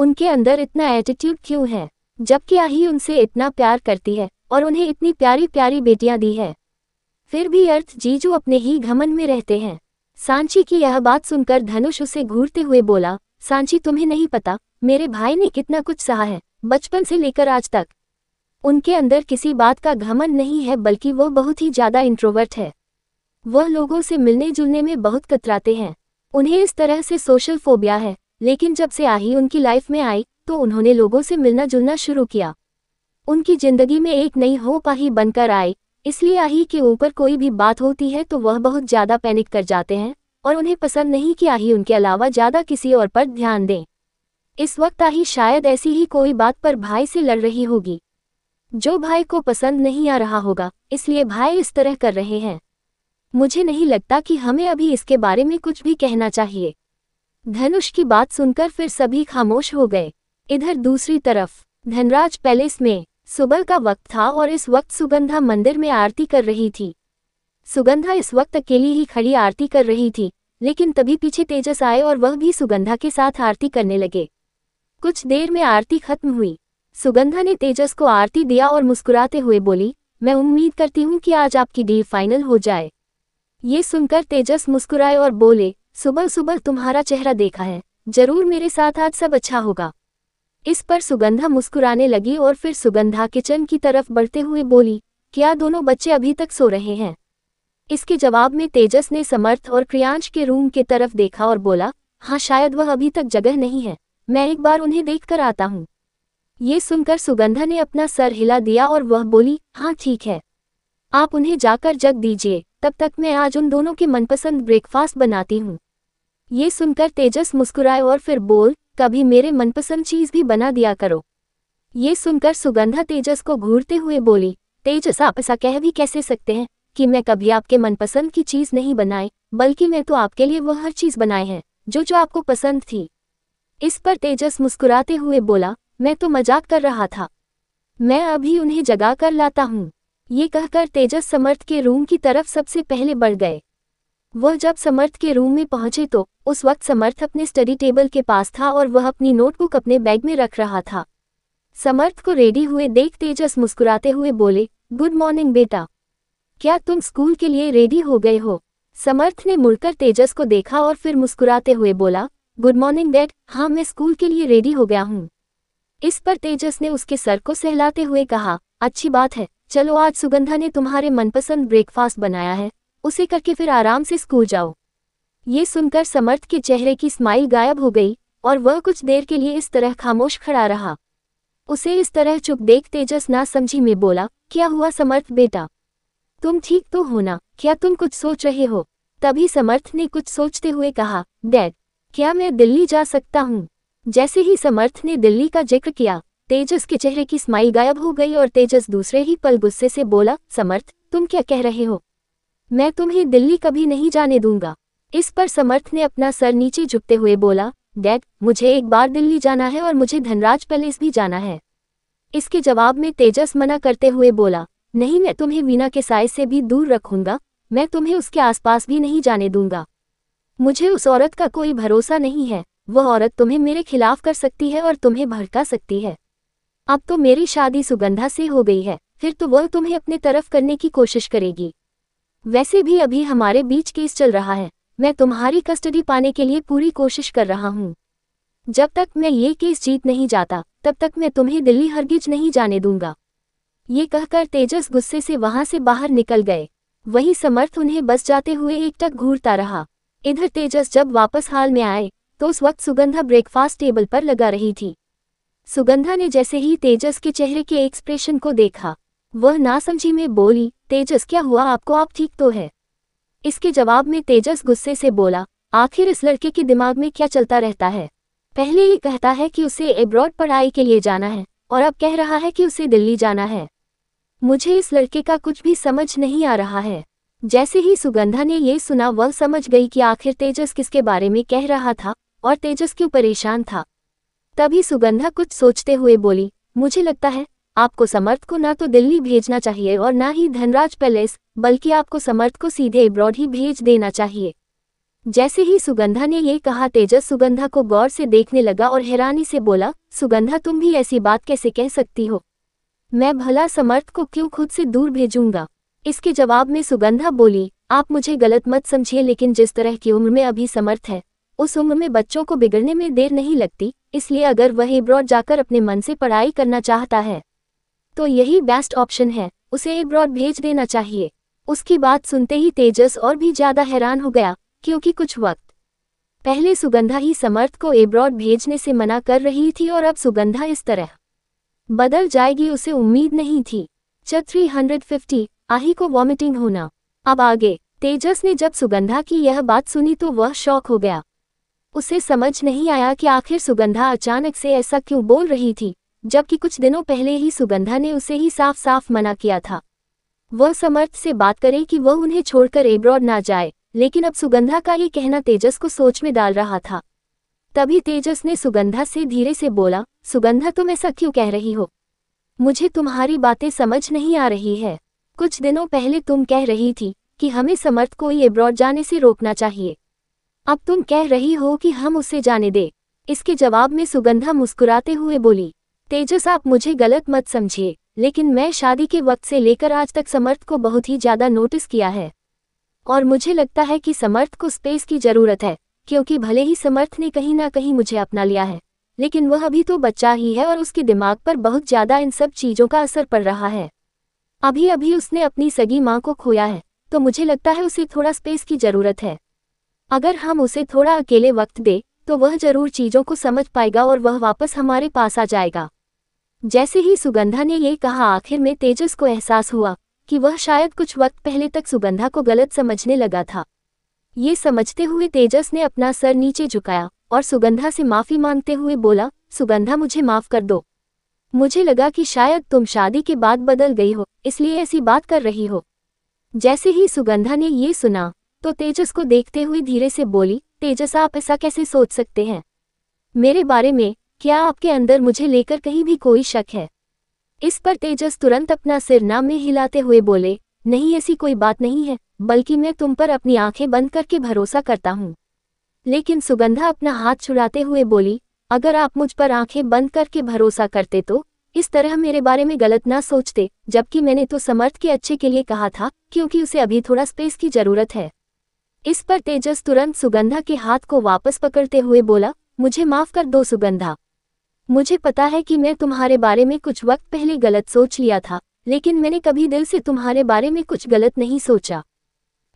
उनके अंदर इतना एटीट्यूड क्यों है जबकि आही उनसे इतना प्यार करती है और उन्हें इतनी प्यारी प्यारी बेटियां दी है फिर भी अर्थ जीजू अपने ही घमन में रहते हैं सांची की यह बात सुनकर धनुष उसे घूरते हुए बोला सांची तुम्हें नहीं पता मेरे भाई ने कितना कुछ सहा है बचपन से लेकर आज तक उनके अंदर किसी बात का घमन नहीं है बल्कि वह बहुत ही ज़्यादा इंट्रोवर्ट है वह लोगों से मिलने जुलने में बहुत कतराते हैं उन्हें इस तरह से सोशल फोबिया है लेकिन जब से आही उनकी लाइफ में आई तो उन्होंने लोगों से मिलना जुलना शुरू किया उनकी ज़िंदगी में एक नई होप आही बनकर आई इसलिए आही के ऊपर कोई भी बात होती है तो वह बहुत ज़्यादा पैनिक कर जाते हैं और उन्हें पसंद नहीं कि आही उनके अलावा ज़्यादा किसी और पर ध्यान दें इस वक्त आही शायद ऐसी ही कोई बात पर भाई से लड़ रही होगी जो भाई को पसंद नहीं आ रहा होगा इसलिए भाई इस तरह कर रहे हैं मुझे नहीं लगता कि हमें अभी इसके बारे में कुछ भी कहना चाहिए धनुष की बात सुनकर फिर सभी खामोश हो गए इधर दूसरी तरफ धनराज पैलेस में सुबह का वक्त था और इस वक्त सुगंधा मंदिर में आरती कर रही थी सुगंधा इस वक्त अकेली ही खड़ी आरती कर रही थी लेकिन तभी पीछे तेजस आए और वह भी सुगंधा के साथ आरती करने लगे कुछ देर में आरती खत्म हुई सुगंधा ने तेजस को आरती दिया और मुस्कुराते हुए बोली मैं उम्मीद करती हूँ कि आज आपकी डील फाइनल हो जाए ये सुनकर तेजस मुस्कुराए और बोले सुबह सुबह तुम्हारा चेहरा देखा है जरूर मेरे साथ आज सब अच्छा होगा इस पर सुगंधा मुस्कुराने लगी और फिर सुगंधा किचन की तरफ बढ़ते हुए बोली क्या दोनों बच्चे अभी तक सो रहे हैं इसके जवाब में तेजस ने समर्थ और क्रियांश के रूम के तरफ देखा और बोला हाँ शायद वह अभी तक जगह नहीं है मैं एक बार उन्हें देख कर आता हूँ ये सुनकर सुगंधा ने अपना सर हिला दिया और वह बोली हाँ ठीक है आप उन्हें जाकर जग दीजिए तब तक मैं आज उन दोनों के मनपसंद ब्रेकफास्ट बनाती हूँ ये सुनकर तेजस मुस्कुराए और फिर बोल कभी मेरे मनपसंद चीज़ भी बना दिया करो ये सुनकर सुगंधा तेजस को घूरते हुए बोली तेजस आप ऐसा कह भी कैसे सकते हैं कि मैं कभी आपके मनपसंद की चीज़ नहीं बनाए बल्कि मैं तो आपके लिए वह हर चीज़ बनाए हैं जो जो आपको पसंद थी इस पर तेजस मुस्कुराते हुए बोला मैं तो मजाक कर रहा था मैं अभी उन्हें जगा कर लाता हूँ ये कहकर तेजस समर्थ के रूम की तरफ सबसे पहले बढ़ गए वह जब समर्थ के रूम में पहुंचे तो उस वक्त समर्थ अपने स्टडी टेबल के पास था और वह अपनी नोटबुक अपने बैग में रख रहा था समर्थ को रेडी हुए देख तेजस मुस्कुराते हुए बोले गुड मॉर्निंग बेटा क्या तुम स्कूल के लिए रेडी हो गए हो समर्थ ने मुड़कर तेजस को देखा और फिर मुस्कुराते हुए बोला गुड मॉर्निंग डैड हाँ मैं स्कूल के लिए रेडी हो गया हूँ इस पर तेजस ने उसके सर को सहलाते हुए कहा अच्छी बात है चलो आज सुगंधा ने तुम्हारे मनपसंद ब्रेकफास्ट बनाया है उसे करके फिर आराम से स्कूल जाओ ये सुनकर समर्थ के चेहरे की स्माइल गायब हो गई और वह कुछ देर के लिए इस तरह खामोश खड़ा रहा उसे इस तरह चुप देख तेजस ना समझी में बोला क्या हुआ समर्थ बेटा तुम ठीक तो हो ना क्या तुम कुछ सोच रहे हो तभी समर्थ ने कुछ सोचते हुए कहा डैड क्या मैं दिल्ली जा सकता हूँ जैसे ही समर्थ ने दिल्ली का जिक्र किया तेजस के चेहरे की स्माइल गायब हो गई और तेजस दूसरे ही पल गुस्से से बोला समर्थ तुम क्या कह रहे हो मैं तुम्हें दिल्ली कभी नहीं जाने दूंगा इस पर समर्थ ने अपना सर नीचे झुकते हुए बोला डैड मुझे एक बार दिल्ली जाना है और मुझे धनराज पैलेस भी जाना है इसके जवाब में तेजस मना करते हुए बोला नहीं मैं तुम्हें वीना के साय से भी दूर रखूंगा मैं तुम्हें उसके आसपास भी नहीं जाने दूंगा मुझे उस औरत का कोई भरोसा नहीं है वह औरत तुम्हें मेरे खिलाफ कर सकती है और तुम्हें भड़का सकती है अब तो मेरी शादी सुगंधा से हो गई है फिर तो वह तुम्हें अपने तरफ करने की कोशिश करेगी वैसे भी अभी हमारे बीच केस चल रहा है मैं तुम्हारी कस्टडी पाने के लिए पूरी कोशिश कर रहा हूँ जब तक मैं ये केस जीत नहीं जाता तब तक मैं तुम्हें दिल्ली हरगिज नहीं जाने दूंगा ये कहकर तेजस गुस्से से वहां से बाहर निकल गए वही समर्थ उन्हें बस जाते हुए एकटक घूरता रहा इधर तेजस जब वापस हाल में आए तो उस वक्त सुगंधा ब्रेकफास्ट टेबल पर लगा रही थी सुगंधा ने जैसे ही तेजस के चेहरे के एक्सप्रेशन को देखा वह नासमझी में बोली तेजस क्या हुआ आपको आप ठीक तो है इसके जवाब में तेजस गुस्से से बोला आखिर इस लड़के के दिमाग में क्या चलता रहता है पहले ही कहता है कि उसे एब्रॉड पढ़ाई के लिए जाना है और अब कह रहा है कि उसे दिल्ली जाना है मुझे इस लड़के का कुछ भी समझ नहीं आ रहा है जैसे ही सुगंधा ने ये सुना वह समझ गई कि आखिर तेजस किसके बारे में कह रहा था और तेजस क्यों परेशान था तभी सुगंधा कुछ सोचते हुए बोली मुझे लगता है आपको समर्थ को ना तो दिल्ली भेजना चाहिए और ना ही धनराज पैलेस बल्कि आपको समर्थ को सीधे अब्रॉड ही भेज देना चाहिए जैसे ही सुगंधा ने ये कहा तेजस सुगंधा को गौर से देखने लगा और हैरानी से बोला सुगंधा तुम भी ऐसी बात कैसे कह सकती हो मैं भला समर्थ को क्यों खुद से दूर भेजूंगा इसके जवाब में सुगंधा बोली आप मुझे गलत मत समझिए लेकिन जिस तरह की उम्र में अभी समर्थ है उस उम्र में बच्चों को बिगड़ने में देर नहीं लगती इसलिए अगर वह एब्रॉड जाकर अपने मन से पढ़ाई करना चाहता है तो यही बेस्ट ऑप्शन है उसे एब्रॉड भेज देना चाहिए उसकी बात सुनते ही तेजस और भी ज़्यादा हैरान हो गया क्योंकि कुछ वक्त पहले सुगंधा ही समर्थ को एब्रॉड भेजने से मना कर रही थी और अब सुगंधा इस तरह बदल जाएगी उसे उम्मीद नहीं थी चर थ्री हंड्रेड फिफ्टी आही को वॉमिटिंग होना अब आगे तेजस ने जब सुगंधा की यह बात सुनी तो वह शौक हो गया उसे समझ नहीं आया कि आखिर सुगंधा अचानक से ऐसा क्यों बोल रही थी जबकि कुछ दिनों पहले ही सुगंधा ने उसे ही साफ साफ मना किया था वह समर्थ से बात करे कि वह उन्हें छोड़कर एब्रॉड ना जाए लेकिन अब सुगंधा का ये कहना तेजस को सोच में डाल रहा था तभी तेजस ने सुगंधा से धीरे से बोला सुगंधा तुम ऐसा क्यों कह रही हो मुझे तुम्हारी बातें समझ नहीं आ रही है कुछ दिनों पहले तुम कह रही थी कि हमें समर्थ को ही एब्रॉड जाने से रोकना चाहिए अब तुम कह रही हो कि हम उसे जाने दे इसके जवाब में सुगंधा मुस्कुराते हुए बोली तेजस आप मुझे गलत मत समझिए लेकिन मैं शादी के वक्त से लेकर आज तक समर्थ को बहुत ही ज़्यादा नोटिस किया है और मुझे लगता है कि समर्थ को स्पेस की ज़रूरत है क्योंकि भले ही समर्थ ने कहीं ना कहीं मुझे अपना लिया है लेकिन वह अभी तो बच्चा ही है और उसके दिमाग पर बहुत ज़्यादा इन सब चीज़ों का असर पड़ रहा है अभी अभी उसने अपनी सगी माँ को खोया है तो मुझे लगता है उसे थोड़ा स्पेस की ज़रूरत है अगर हम उसे थोड़ा अकेले वक्त दें तो वह जरूर चीज़ों को समझ पाएगा और वह वापस हमारे पास आ जाएगा जैसे ही सुगंधा ने ये कहा आखिर में तेजस को एहसास हुआ कि वह शायद कुछ वक्त पहले तक सुगंधा को गलत समझने लगा था ये समझते हुए तेजस ने अपना सर नीचे झुकाया और सुगंधा से माफ़ी मांगते हुए बोला सुगंधा मुझे माफ़ कर दो मुझे लगा कि शायद तुम शादी के बाद बदल गई हो इसलिए ऐसी बात कर रही हो जैसे ही सुगंधा ने ये सुना तो तेजस को देखते हुए धीरे से बोली तेजस आप ऐसा कैसे सोच सकते हैं मेरे बारे में क्या आपके अंदर मुझे लेकर कहीं भी कोई शक है इस पर तेजस तुरंत अपना सिर नाम में हिलाते हुए बोले नहीं ऐसी कोई बात नहीं है बल्कि मैं तुम पर अपनी आंखें बंद करके भरोसा करता हूँ लेकिन सुगंधा अपना हाथ छुड़ाते हुए बोली अगर आप मुझ पर आंखें बंद करके भरोसा करते तो इस तरह मेरे बारे में गलत ना सोचते जबकि मैंने तो समर्थ के अच्छे के लिए कहा था क्योंकि उसे अभी थोड़ा स्पेस की जरूरत है इस पर तेजस तुरंत सुगंधा के हाथ को वापस पकड़ते हुए बोला मुझे माफ कर दो सुगंधा मुझे पता है कि मैं तुम्हारे बारे में कुछ वक्त पहले गलत सोच लिया था लेकिन मैंने कभी दिल से तुम्हारे बारे में कुछ गलत नहीं सोचा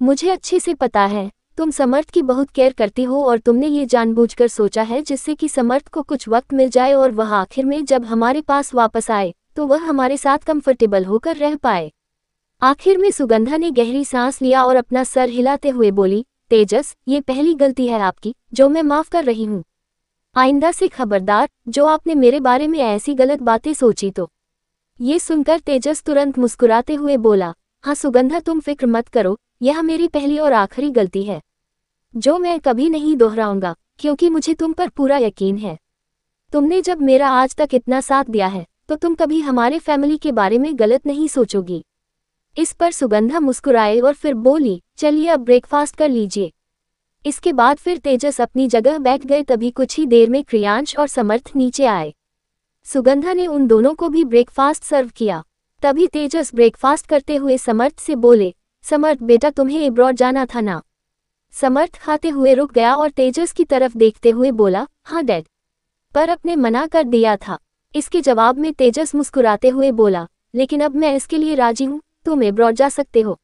मुझे अच्छे से पता है तुम समर्थ की बहुत केयर करती हो और तुमने ये जानबूझकर सोचा है जिससे कि समर्थ को कुछ वक्त मिल जाए और वह आखिर में जब हमारे पास वापस आए तो वह हमारे साथ कंफर्टेबल होकर रह पाए आखिर में सुगंधा ने गहरी सांस लिया और अपना सर हिलाते हुए बोली तेजस ये पहली गलती है आपकी जो मैं माफ कर रही हूँ आइंदा से खबरदार जो आपने मेरे बारे में ऐसी गलत बातें सोची तो ये सुनकर तेजस तुरंत मुस्कुराते हुए बोला हाँ सुगंधा तुम फिक्र मत करो यह मेरी पहली और आखिरी गलती है जो मैं कभी नहीं दोहराऊंगा क्योंकि मुझे तुम पर पूरा यकीन है तुमने जब मेरा आज तक इतना साथ दिया है तो तुम कभी हमारे फैमिली के बारे में गलत नहीं सोचोगी इस पर सुगंधा मुस्कुराए और फिर बोली चलिए अब ब्रेकफास्ट कर लीजिए इसके बाद फिर तेजस अपनी जगह बैठ गए तभी कुछ ही देर में क्रियांश और समर्थ नीचे आए सुगंधा ने उन दोनों को भी ब्रेकफास्ट सर्व किया तभी तेजस ब्रेकफास्ट करते हुए समर्थ से बोले समर्थ बेटा तुम्हें एब्रॉड जाना था ना समर्थ खाते हुए रुक गया और तेजस की तरफ देखते हुए बोला हाँ डैड पर अपने मना कर दिया था इसके जवाब में तेजस मुस्कुराते हुए बोला लेकिन अब मैं इसके लिए राजी हूँ वस्तु में ब्रॉड जा सकते हो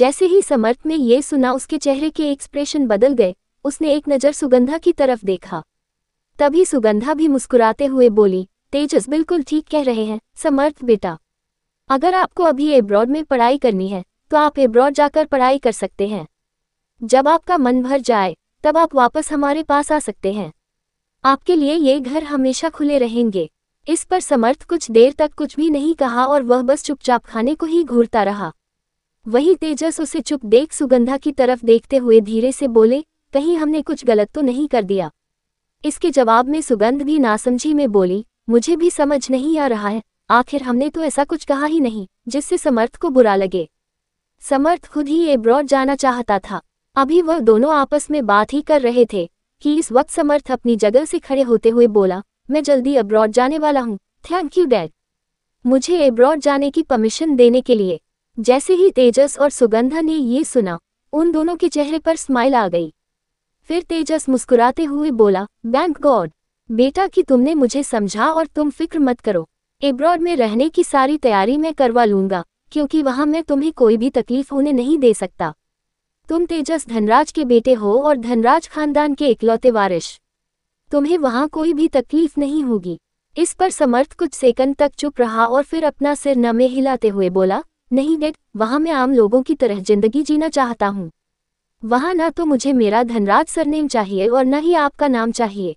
जैसे ही समर्थ ने ये सुना उसके चेहरे के एक्सप्रेशन बदल गए उसने एक नज़र सुगंधा की तरफ देखा तभी सुगंधा भी मुस्कुराते हुए बोली तेजस बिल्कुल ठीक कह रहे हैं समर्थ बेटा अगर आपको अभी एब्रॉड में पढ़ाई करनी है तो आप एब्रॉड जाकर पढ़ाई कर सकते हैं जब आपका मन भर जाए तब आप वापस हमारे पास आ सकते हैं आपके लिए ये घर हमेशा खुले रहेंगे इस पर समर्थ कुछ देर तक कुछ भी नहीं कहा और वह बस चुपचाप खाने को ही घूरता रहा वही तेजस उसे चुप देख सुगंधा की तरफ देखते हुए धीरे से बोले कहीं हमने कुछ गलत तो नहीं कर दिया इसके जवाब में सुगंध भी नासमझी में बोली मुझे भी समझ नहीं आ रहा है आखिर हमने तो ऐसा कुछ कहा ही नहीं जिससे समर्थ को बुरा लगे समर्थ खुद ही एब्रॉड जाना चाहता था अभी वह दोनों आपस में बात ही कर रहे थे कि इस वक्त समर्थ अपनी जगह से खड़े होते हुए बोला मैं जल्दी अब्रॉड जाने वाला हूँ थैंक यू डैड मुझे एब्रॉड जाने की परमिशन देने के लिए जैसे ही तेजस और सुगंधा ने ये सुना उन दोनों के चेहरे पर स्माइल आ गई फिर तेजस मुस्कुराते हुए बोला बैंक गॉड बेटा कि तुमने मुझे समझा और तुम फिक्र मत करो एब्रॉड में रहने की सारी तैयारी मैं करवा लूंगा क्योंकि वहां मैं तुम्हें कोई भी तकलीफ होने नहीं दे सकता तुम तेजस धनराज के बेटे हो और धनराज खानदान के इकलौते वारिश तुम्हें वहां कोई भी तकलीफ नहीं होगी इस पर समर्थ कुछ सेकंड तक चुप रहा और फिर अपना सिर नमे हिलाते हुए बोला नहीं डेड वहां मैं आम लोगों की तरह जिंदगी जीना चाहता हूँ वहां ना तो मुझे मेरा धनराज सरनेम चाहिए और न ही आपका नाम चाहिए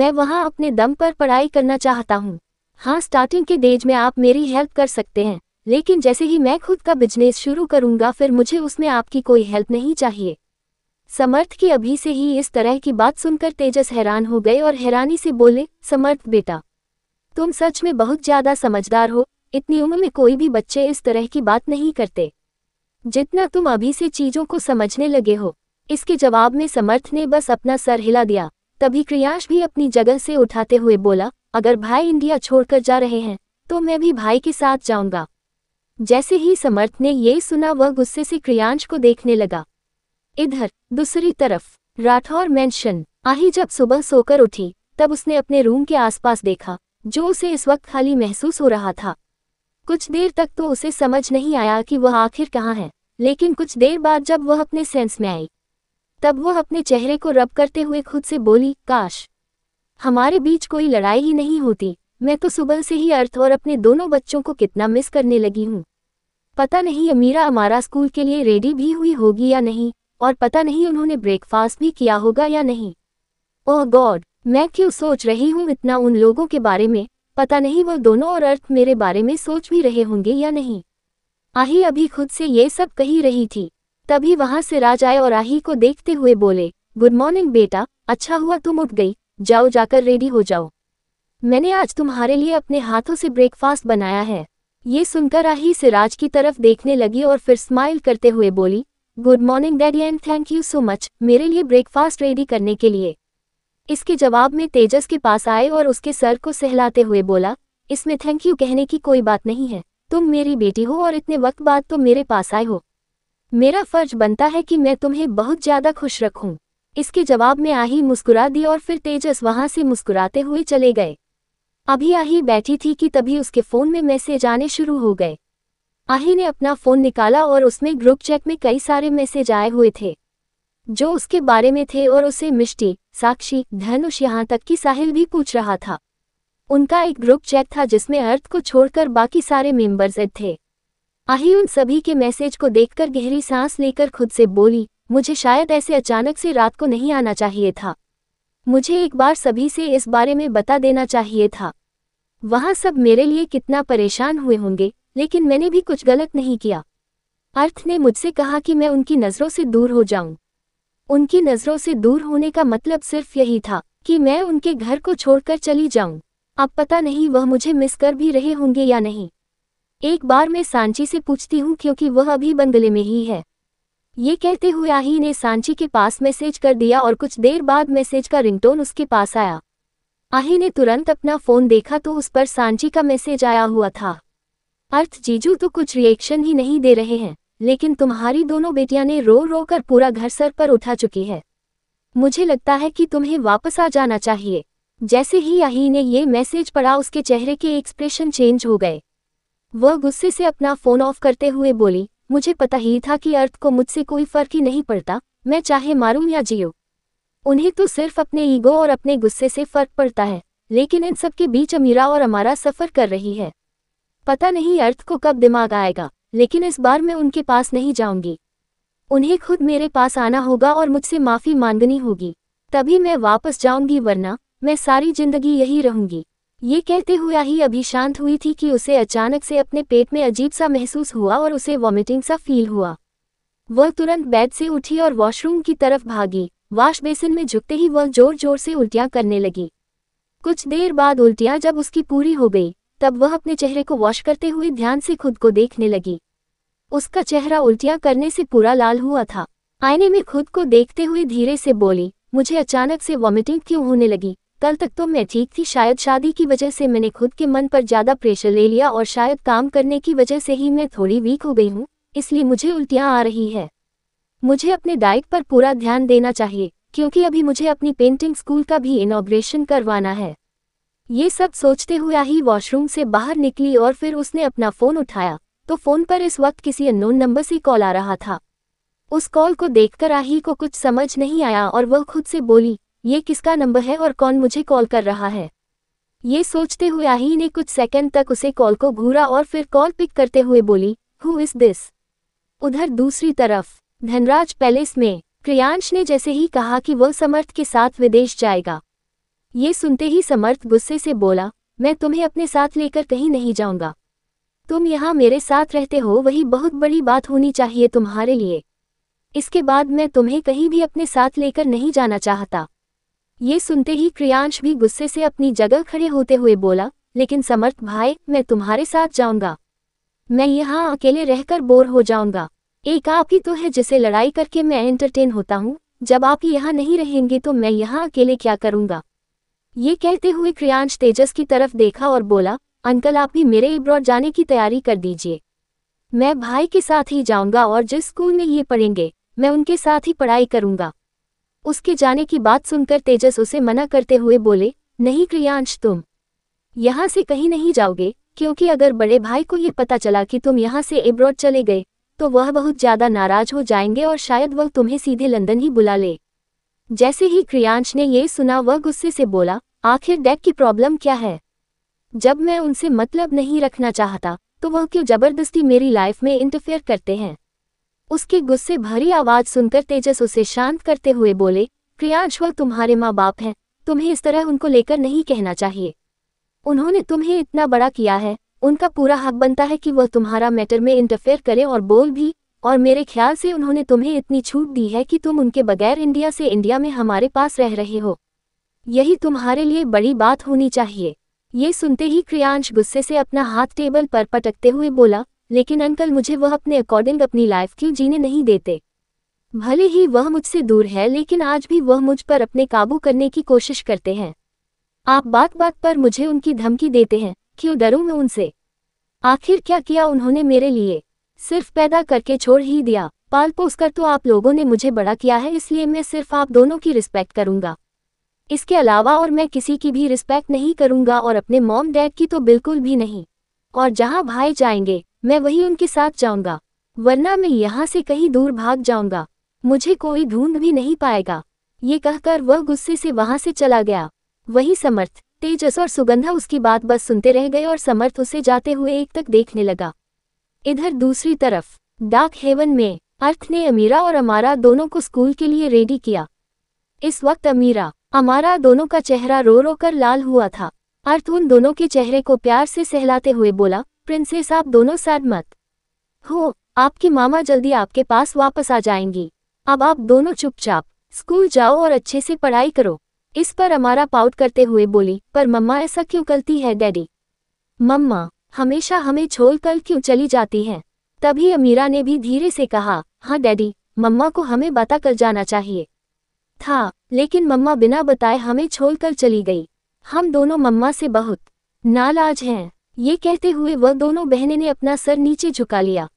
मैं वहां अपने दम पर पढ़ाई करना चाहता हूँ हाँ स्टार्टिंग के डेज में आप मेरी हेल्प कर सकते हैं लेकिन जैसे ही मैं खुद का बिजनेस शुरू करूंगा फिर मुझे उसमें आपकी कोई हेल्प नहीं चाहिए समर्थ की अभी से ही इस तरह की बात सुनकर तेजस हैरान हो गए और हैरानी से बोले समर्थ बेटा तुम सच में बहुत ज्यादा समझदार हो इतनी उम्र में कोई भी बच्चे इस तरह की बात नहीं करते जितना तुम अभी से चीजों को समझने लगे हो इसके जवाब में समर्थ ने बस अपना सर हिला दिया तभी क्रियाश भी अपनी जगह से उठाते हुए बोला अगर भाई इंडिया छोड़कर जा रहे हैं तो मैं भी भाई के साथ जाऊंगा जैसे ही समर्थ ने ये सुना वह गुस्से से क्रियांश को देखने लगा इधर दूसरी तरफ राठौर मेंशन आही जब सुबह सोकर उठी तब उसने अपने रूम के आसपास देखा जो उसे इस वक्त खाली महसूस हो रहा था कुछ देर तक तो उसे समझ नहीं आया कि वह आखिर कहाँ है लेकिन कुछ देर बाद जब वह अपने सेंस में आई तब वह अपने चेहरे को रब करते हुए खुद से बोली काश हमारे बीच कोई लड़ाई ही नहीं होती मैं तो सुबह से ही अर्थ और अपने दोनों बच्चों को कितना मिस करने लगी हूँ पता नहीं अमीरा हमारा स्कूल के लिए रेडी भी हुई होगी या नहीं और पता नहीं उन्होंने ब्रेकफास्ट भी किया होगा या नहीं ओह गॉड मैं क्यों सोच रही हूँ इतना उन लोगों के बारे में पता नहीं वो दोनों और अर्थ मेरे बारे में सोच भी रहे होंगे या नहीं आही अभी खुद से ये सब कही रही थी तभी वहां से राज आए और आही को देखते हुए बोले गुड मॉर्निंग बेटा अच्छा हुआ तुम उठ गई जाओ जाकर रेडी हो जाओ मैंने आज तुम्हारे लिए अपने हाथों से ब्रेकफास्ट बनाया है ये सुनकर आही सिराज की तरफ देखने लगी और फिर स्माइल करते हुए बोली good morning daddy and thank you so much मेरे लिए ब्रेकफास्ट रेडी करने के लिए इसके जवाब में तेजस के पास आए और उसके सर को सहलाते हुए बोला इसमें थैंक यू कहने की कोई बात नहीं है तुम मेरी बेटी हो और इतने वक्त बाद तुम तो मेरे पास आए हो मेरा फर्ज बनता है कि मैं तुम्हें बहुत ज़्यादा खुश रखूं। इसके जवाब में आही मुस्कुरा दी और फिर तेजस वहां से मुस्कुराते हुए चले गए अभी आही बैठी थी कि तभी उसके फ़ोन में मैसेज आने शुरू हो गए आही ने अपना फोन निकाला और उसमें ग्रुप चैट में कई सारे मैसेज आए हुए थे जो उसके बारे में थे और उसे मिष्टी साक्षी धनुष यहाँ तक कि साहिल भी पूछ रहा था उनका एक ग्रुप चैट था जिसमें अर्थ को छोड़कर बाकी सारे मेंबर्स एड थे आही उन सभी के मैसेज को देखकर गहरी सांस लेकर खुद से बोली मुझे शायद ऐसे अचानक से रात को नहीं आना चाहिए था मुझे एक बार सभी से इस बारे में बता देना चाहिए था वहाँ सब मेरे लिए कितना परेशान हुए होंगे लेकिन मैंने भी कुछ गलत नहीं किया अर्थ ने मुझसे कहा कि मैं उनकी नज़रों से दूर हो जाऊं। उनकी नज़रों से दूर होने का मतलब सिर्फ यही था कि मैं उनके घर को छोड़कर चली जाऊं। अब पता नहीं वह मुझे मिस कर भी रहे होंगे या नहीं एक बार मैं सांची से पूछती हूँ क्योंकि वह अभी बंगले में ही है ये कहते हुए आही ने सांची के पास मैसेज कर दिया और कुछ देर बाद मैसेज का रिंगटोन उसके पास आया आही ने तुरंत अपना फ़ोन देखा तो उस पर सांची का मैसेज आया हुआ था अर्थ जीजू तो कुछ रिएक्शन ही नहीं दे रहे हैं लेकिन तुम्हारी दोनों बेटियां ने रो रो कर पूरा घर सर पर उठा चुकी है मुझे लगता है कि तुम्हें वापस आ जाना चाहिए जैसे ही आही ने ये मैसेज पढ़ा उसके चेहरे के एक्सप्रेशन चेंज हो गए वह गुस्से से अपना फोन ऑफ करते हुए बोली मुझे पता ही था कि अर्थ को मुझसे कोई फर्क ही नहीं पड़ता मैं चाहे मारूं या जियो उन्हें तो सिर्फ अपने ईगो और अपने गुस्से से फर्क पड़ता है लेकिन इन सबके बीच अमीरा और अमारा सफ़र कर रही है पता नहीं अर्थ को कब दिमाग आएगा लेकिन इस बार मैं उनके पास नहीं जाऊंगी उन्हें खुद मेरे पास आना होगा और मुझसे माफ़ी मांगनी होगी तभी मैं वापस जाऊंगी वरना मैं सारी जिंदगी यही रहूंगी ये कहते हुए ही अभी शांत हुई थी कि उसे अचानक से अपने पेट में अजीब सा महसूस हुआ और उसे वॉमिटिंग सा फील हुआ वह तुरंत बेड से उठी और वॉशरूम की तरफ भागी वॉश बेसिन में झुकते ही वह जोर जोर से उल्टियां करने लगी कुछ देर बाद उल्टियां जब उसकी पूरी हो गई तब वह अपने चेहरे को वॉश करते हुए ध्यान से खुद को देखने लगी उसका चेहरा उल्टियां करने से पूरा लाल हुआ था आईने में खुद को देखते हुए धीरे से बोली मुझे अचानक से वॉमिटिंग क्यों होने लगी कल तक तो मैं ठीक थी शायद शादी की वजह से मैंने खुद के मन पर ज़्यादा प्रेशर ले लिया और शायद काम करने की वजह से ही मैं थोड़ी वीक हो गई हूँ इसलिए मुझे उल्टियाँ आ रही है मुझे अपने डाइट पर पूरा ध्यान देना चाहिए क्योंकि अभी मुझे अपनी पेंटिंग स्कूल का भी इनोग्रेशन करवाना है ये सब सोचते हुए ही वॉशरूम से बाहर निकली और फिर उसने अपना फ़ोन उठाया तो फ़ोन पर इस वक्त किसी अननोन नंबर से कॉल आ रहा था उस कॉल को देखकर आही को कुछ समझ नहीं आया और वह खुद से बोली ये किसका नंबर है और कौन मुझे कॉल कर रहा है ये सोचते हुए आही ने कुछ सेकंड तक उसे कॉल को घूरा और फिर कॉल पिक करते हुए बोली हु इज़ दिस उधर दूसरी तरफ धनराज पैलेस में क्रियांश ने जैसे ही कहा कि वह समर्थ के साथ विदेश जाएगा ये सुनते ही समर्थ गुस्से से बोला मैं तुम्हें अपने साथ लेकर कहीं नहीं जाऊंगा तुम यहाँ मेरे साथ रहते हो वही बहुत बड़ी बात होनी चाहिए तुम्हारे लिए इसके बाद मैं तुम्हें कहीं भी अपने साथ लेकर नहीं जाना चाहता ये सुनते ही क्रियांश भी गुस्से से अपनी जगह खड़े होते हुए बोला लेकिन समर्थ भाई मैं तुम्हारे साथ जाऊंगा मैं यहाँ अकेले रहकर बोर हो जाऊंगा एक आप ही तो है जिसे लड़ाई करके मैं एंटरटेन होता हूँ जब आप यहाँ नहीं रहेंगे तो मैं यहाँ अकेले क्या करूँगा ये कहते हुए क्रियांश तेजस की तरफ देखा और बोला अंकल आप भी मेरे इब्रॉड जाने की तैयारी कर दीजिए मैं भाई के साथ ही जाऊंगा और जिस स्कूल में ये पढ़ेंगे मैं उनके साथ ही पढ़ाई करूंगा उसके जाने की बात सुनकर तेजस उसे मना करते हुए बोले नहीं क्रियांश तुम यहाँ से कहीं नहीं जाओगे क्योंकि अगर बड़े भाई को ये पता चला कि तुम यहाँ से एब्रॉड चले गए तो वह बहुत ज़्यादा नाराज हो जाएंगे और शायद वह तुम्हें सीधे लंदन ही बुला ले जैसे ही क्रियांश ने ये सुना वह गुस्से से बोला आखिर डेक की प्रॉब्लम क्या है जब मैं उनसे मतलब नहीं रखना चाहता तो वह क्यों जबरदस्ती मेरी लाइफ में इंटरफेयर करते हैं उसके गुस्से भरी आवाज सुनकर तेजस उसे शांत करते हुए बोले प्रियांश वह तुम्हारे माँ बाप हैं तुम्हें इस तरह उनको लेकर नहीं कहना चाहिए उन्होंने तुम्हें इतना बड़ा किया है उनका पूरा हक बनता है कि वह तुम्हारा मैटर में इंटरफेयर करे और बोल भी और मेरे ख्याल से उन्होंने तुम्हें इतनी छूट दी है कि तुम उनके बगैर इंडिया से इंडिया में हमारे पास रह रहे हो यही तुम्हारे लिए बड़ी बात होनी चाहिए ये सुनते ही क्रियांश गुस्से से अपना हाथ टेबल पर पटकते हुए बोला लेकिन अंकल मुझे वह अपने अकॉर्डिंग अपनी लाइफ क्यों जीने नहीं देते भले ही वह मुझसे दूर है लेकिन आज भी वह मुझ पर अपने काबू करने की कोशिश करते हैं आप बात बात पर मुझे उनकी धमकी देते हैं क्यों डरूं मैं उनसे आखिर क्या किया उन्होंने मेरे लिए सिर्फ पैदा करके छोड़ ही दिया पाल पोस कर तो आप लोगों ने मुझे बड़ा किया है इसलिए मैं सिर्फ आप दोनों की रिस्पेक्ट करूंगा इसके अलावा और मैं किसी की भी रिस्पेक्ट नहीं करूंगा और अपने मॉम डैड की तो बिल्कुल भी नहीं और जहाँ भाई जाएंगे मैं वही उनके साथ जाऊंगा वरना मैं यहाँ से कहीं दूर भाग जाऊंगा मुझे कोई ढूंढ भी नहीं पाएगा ये कहकर वह गुस्से से वहां से चला गया वही समर्थ तेजस और सुगंधा उसकी बात बस सुनते रह गए और समर्थ उसे जाते हुए एक तक देखने लगा इधर दूसरी तरफ डाक हेवन में अर्थ ने अमीरा और अमारा दोनों को स्कूल के लिए रेडी किया इस वक्त अमीरा अमारा दोनों का चेहरा रो रो कर लाल हुआ था अर्थ उन दोनों के चेहरे को प्यार से सहलाते हुए बोला प्रिंसेस आप दोनों सैड मत हो आपके मामा जल्दी आपके पास वापस आ जाएंगी अब आप दोनों चुपचाप स्कूल जाओ और अच्छे से पढ़ाई करो इस पर अमारा पाउट करते हुए बोली पर मम्मा ऐसा क्यों करती है डैडी मम्मा हमेशा हमें छोड़ कर क्यों चली जाती हैं तभी अमीरा ने भी धीरे से कहा हाँ डैडी मम्मा को हमें बता कर जाना चाहिए था लेकिन मम्मा बिना बताए हमें छोड़कर चली गई हम दोनों मम्मा से बहुत नालाज हैं ये कहते हुए वह दोनों बहनें ने अपना सर नीचे झुका लिया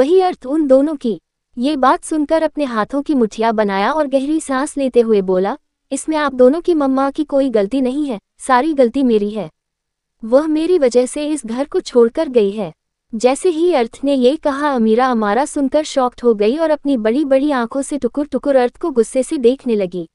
वही अर्थ उन दोनों की ये बात सुनकर अपने हाथों की मुठिया बनाया और गहरी सांस लेते हुए बोला इसमें आप दोनों की मम्मा की कोई गलती नहीं है सारी गलती मेरी है वह मेरी वजह से इस घर को छोड़कर गई है जैसे ही अर्थ ने ये कहा अमीरा अमारा सुनकर शॉक्ट हो गई और अपनी बड़ी बड़ी आंखों से टुकुर टुकुर अर्थ को गुस्से से देखने लगी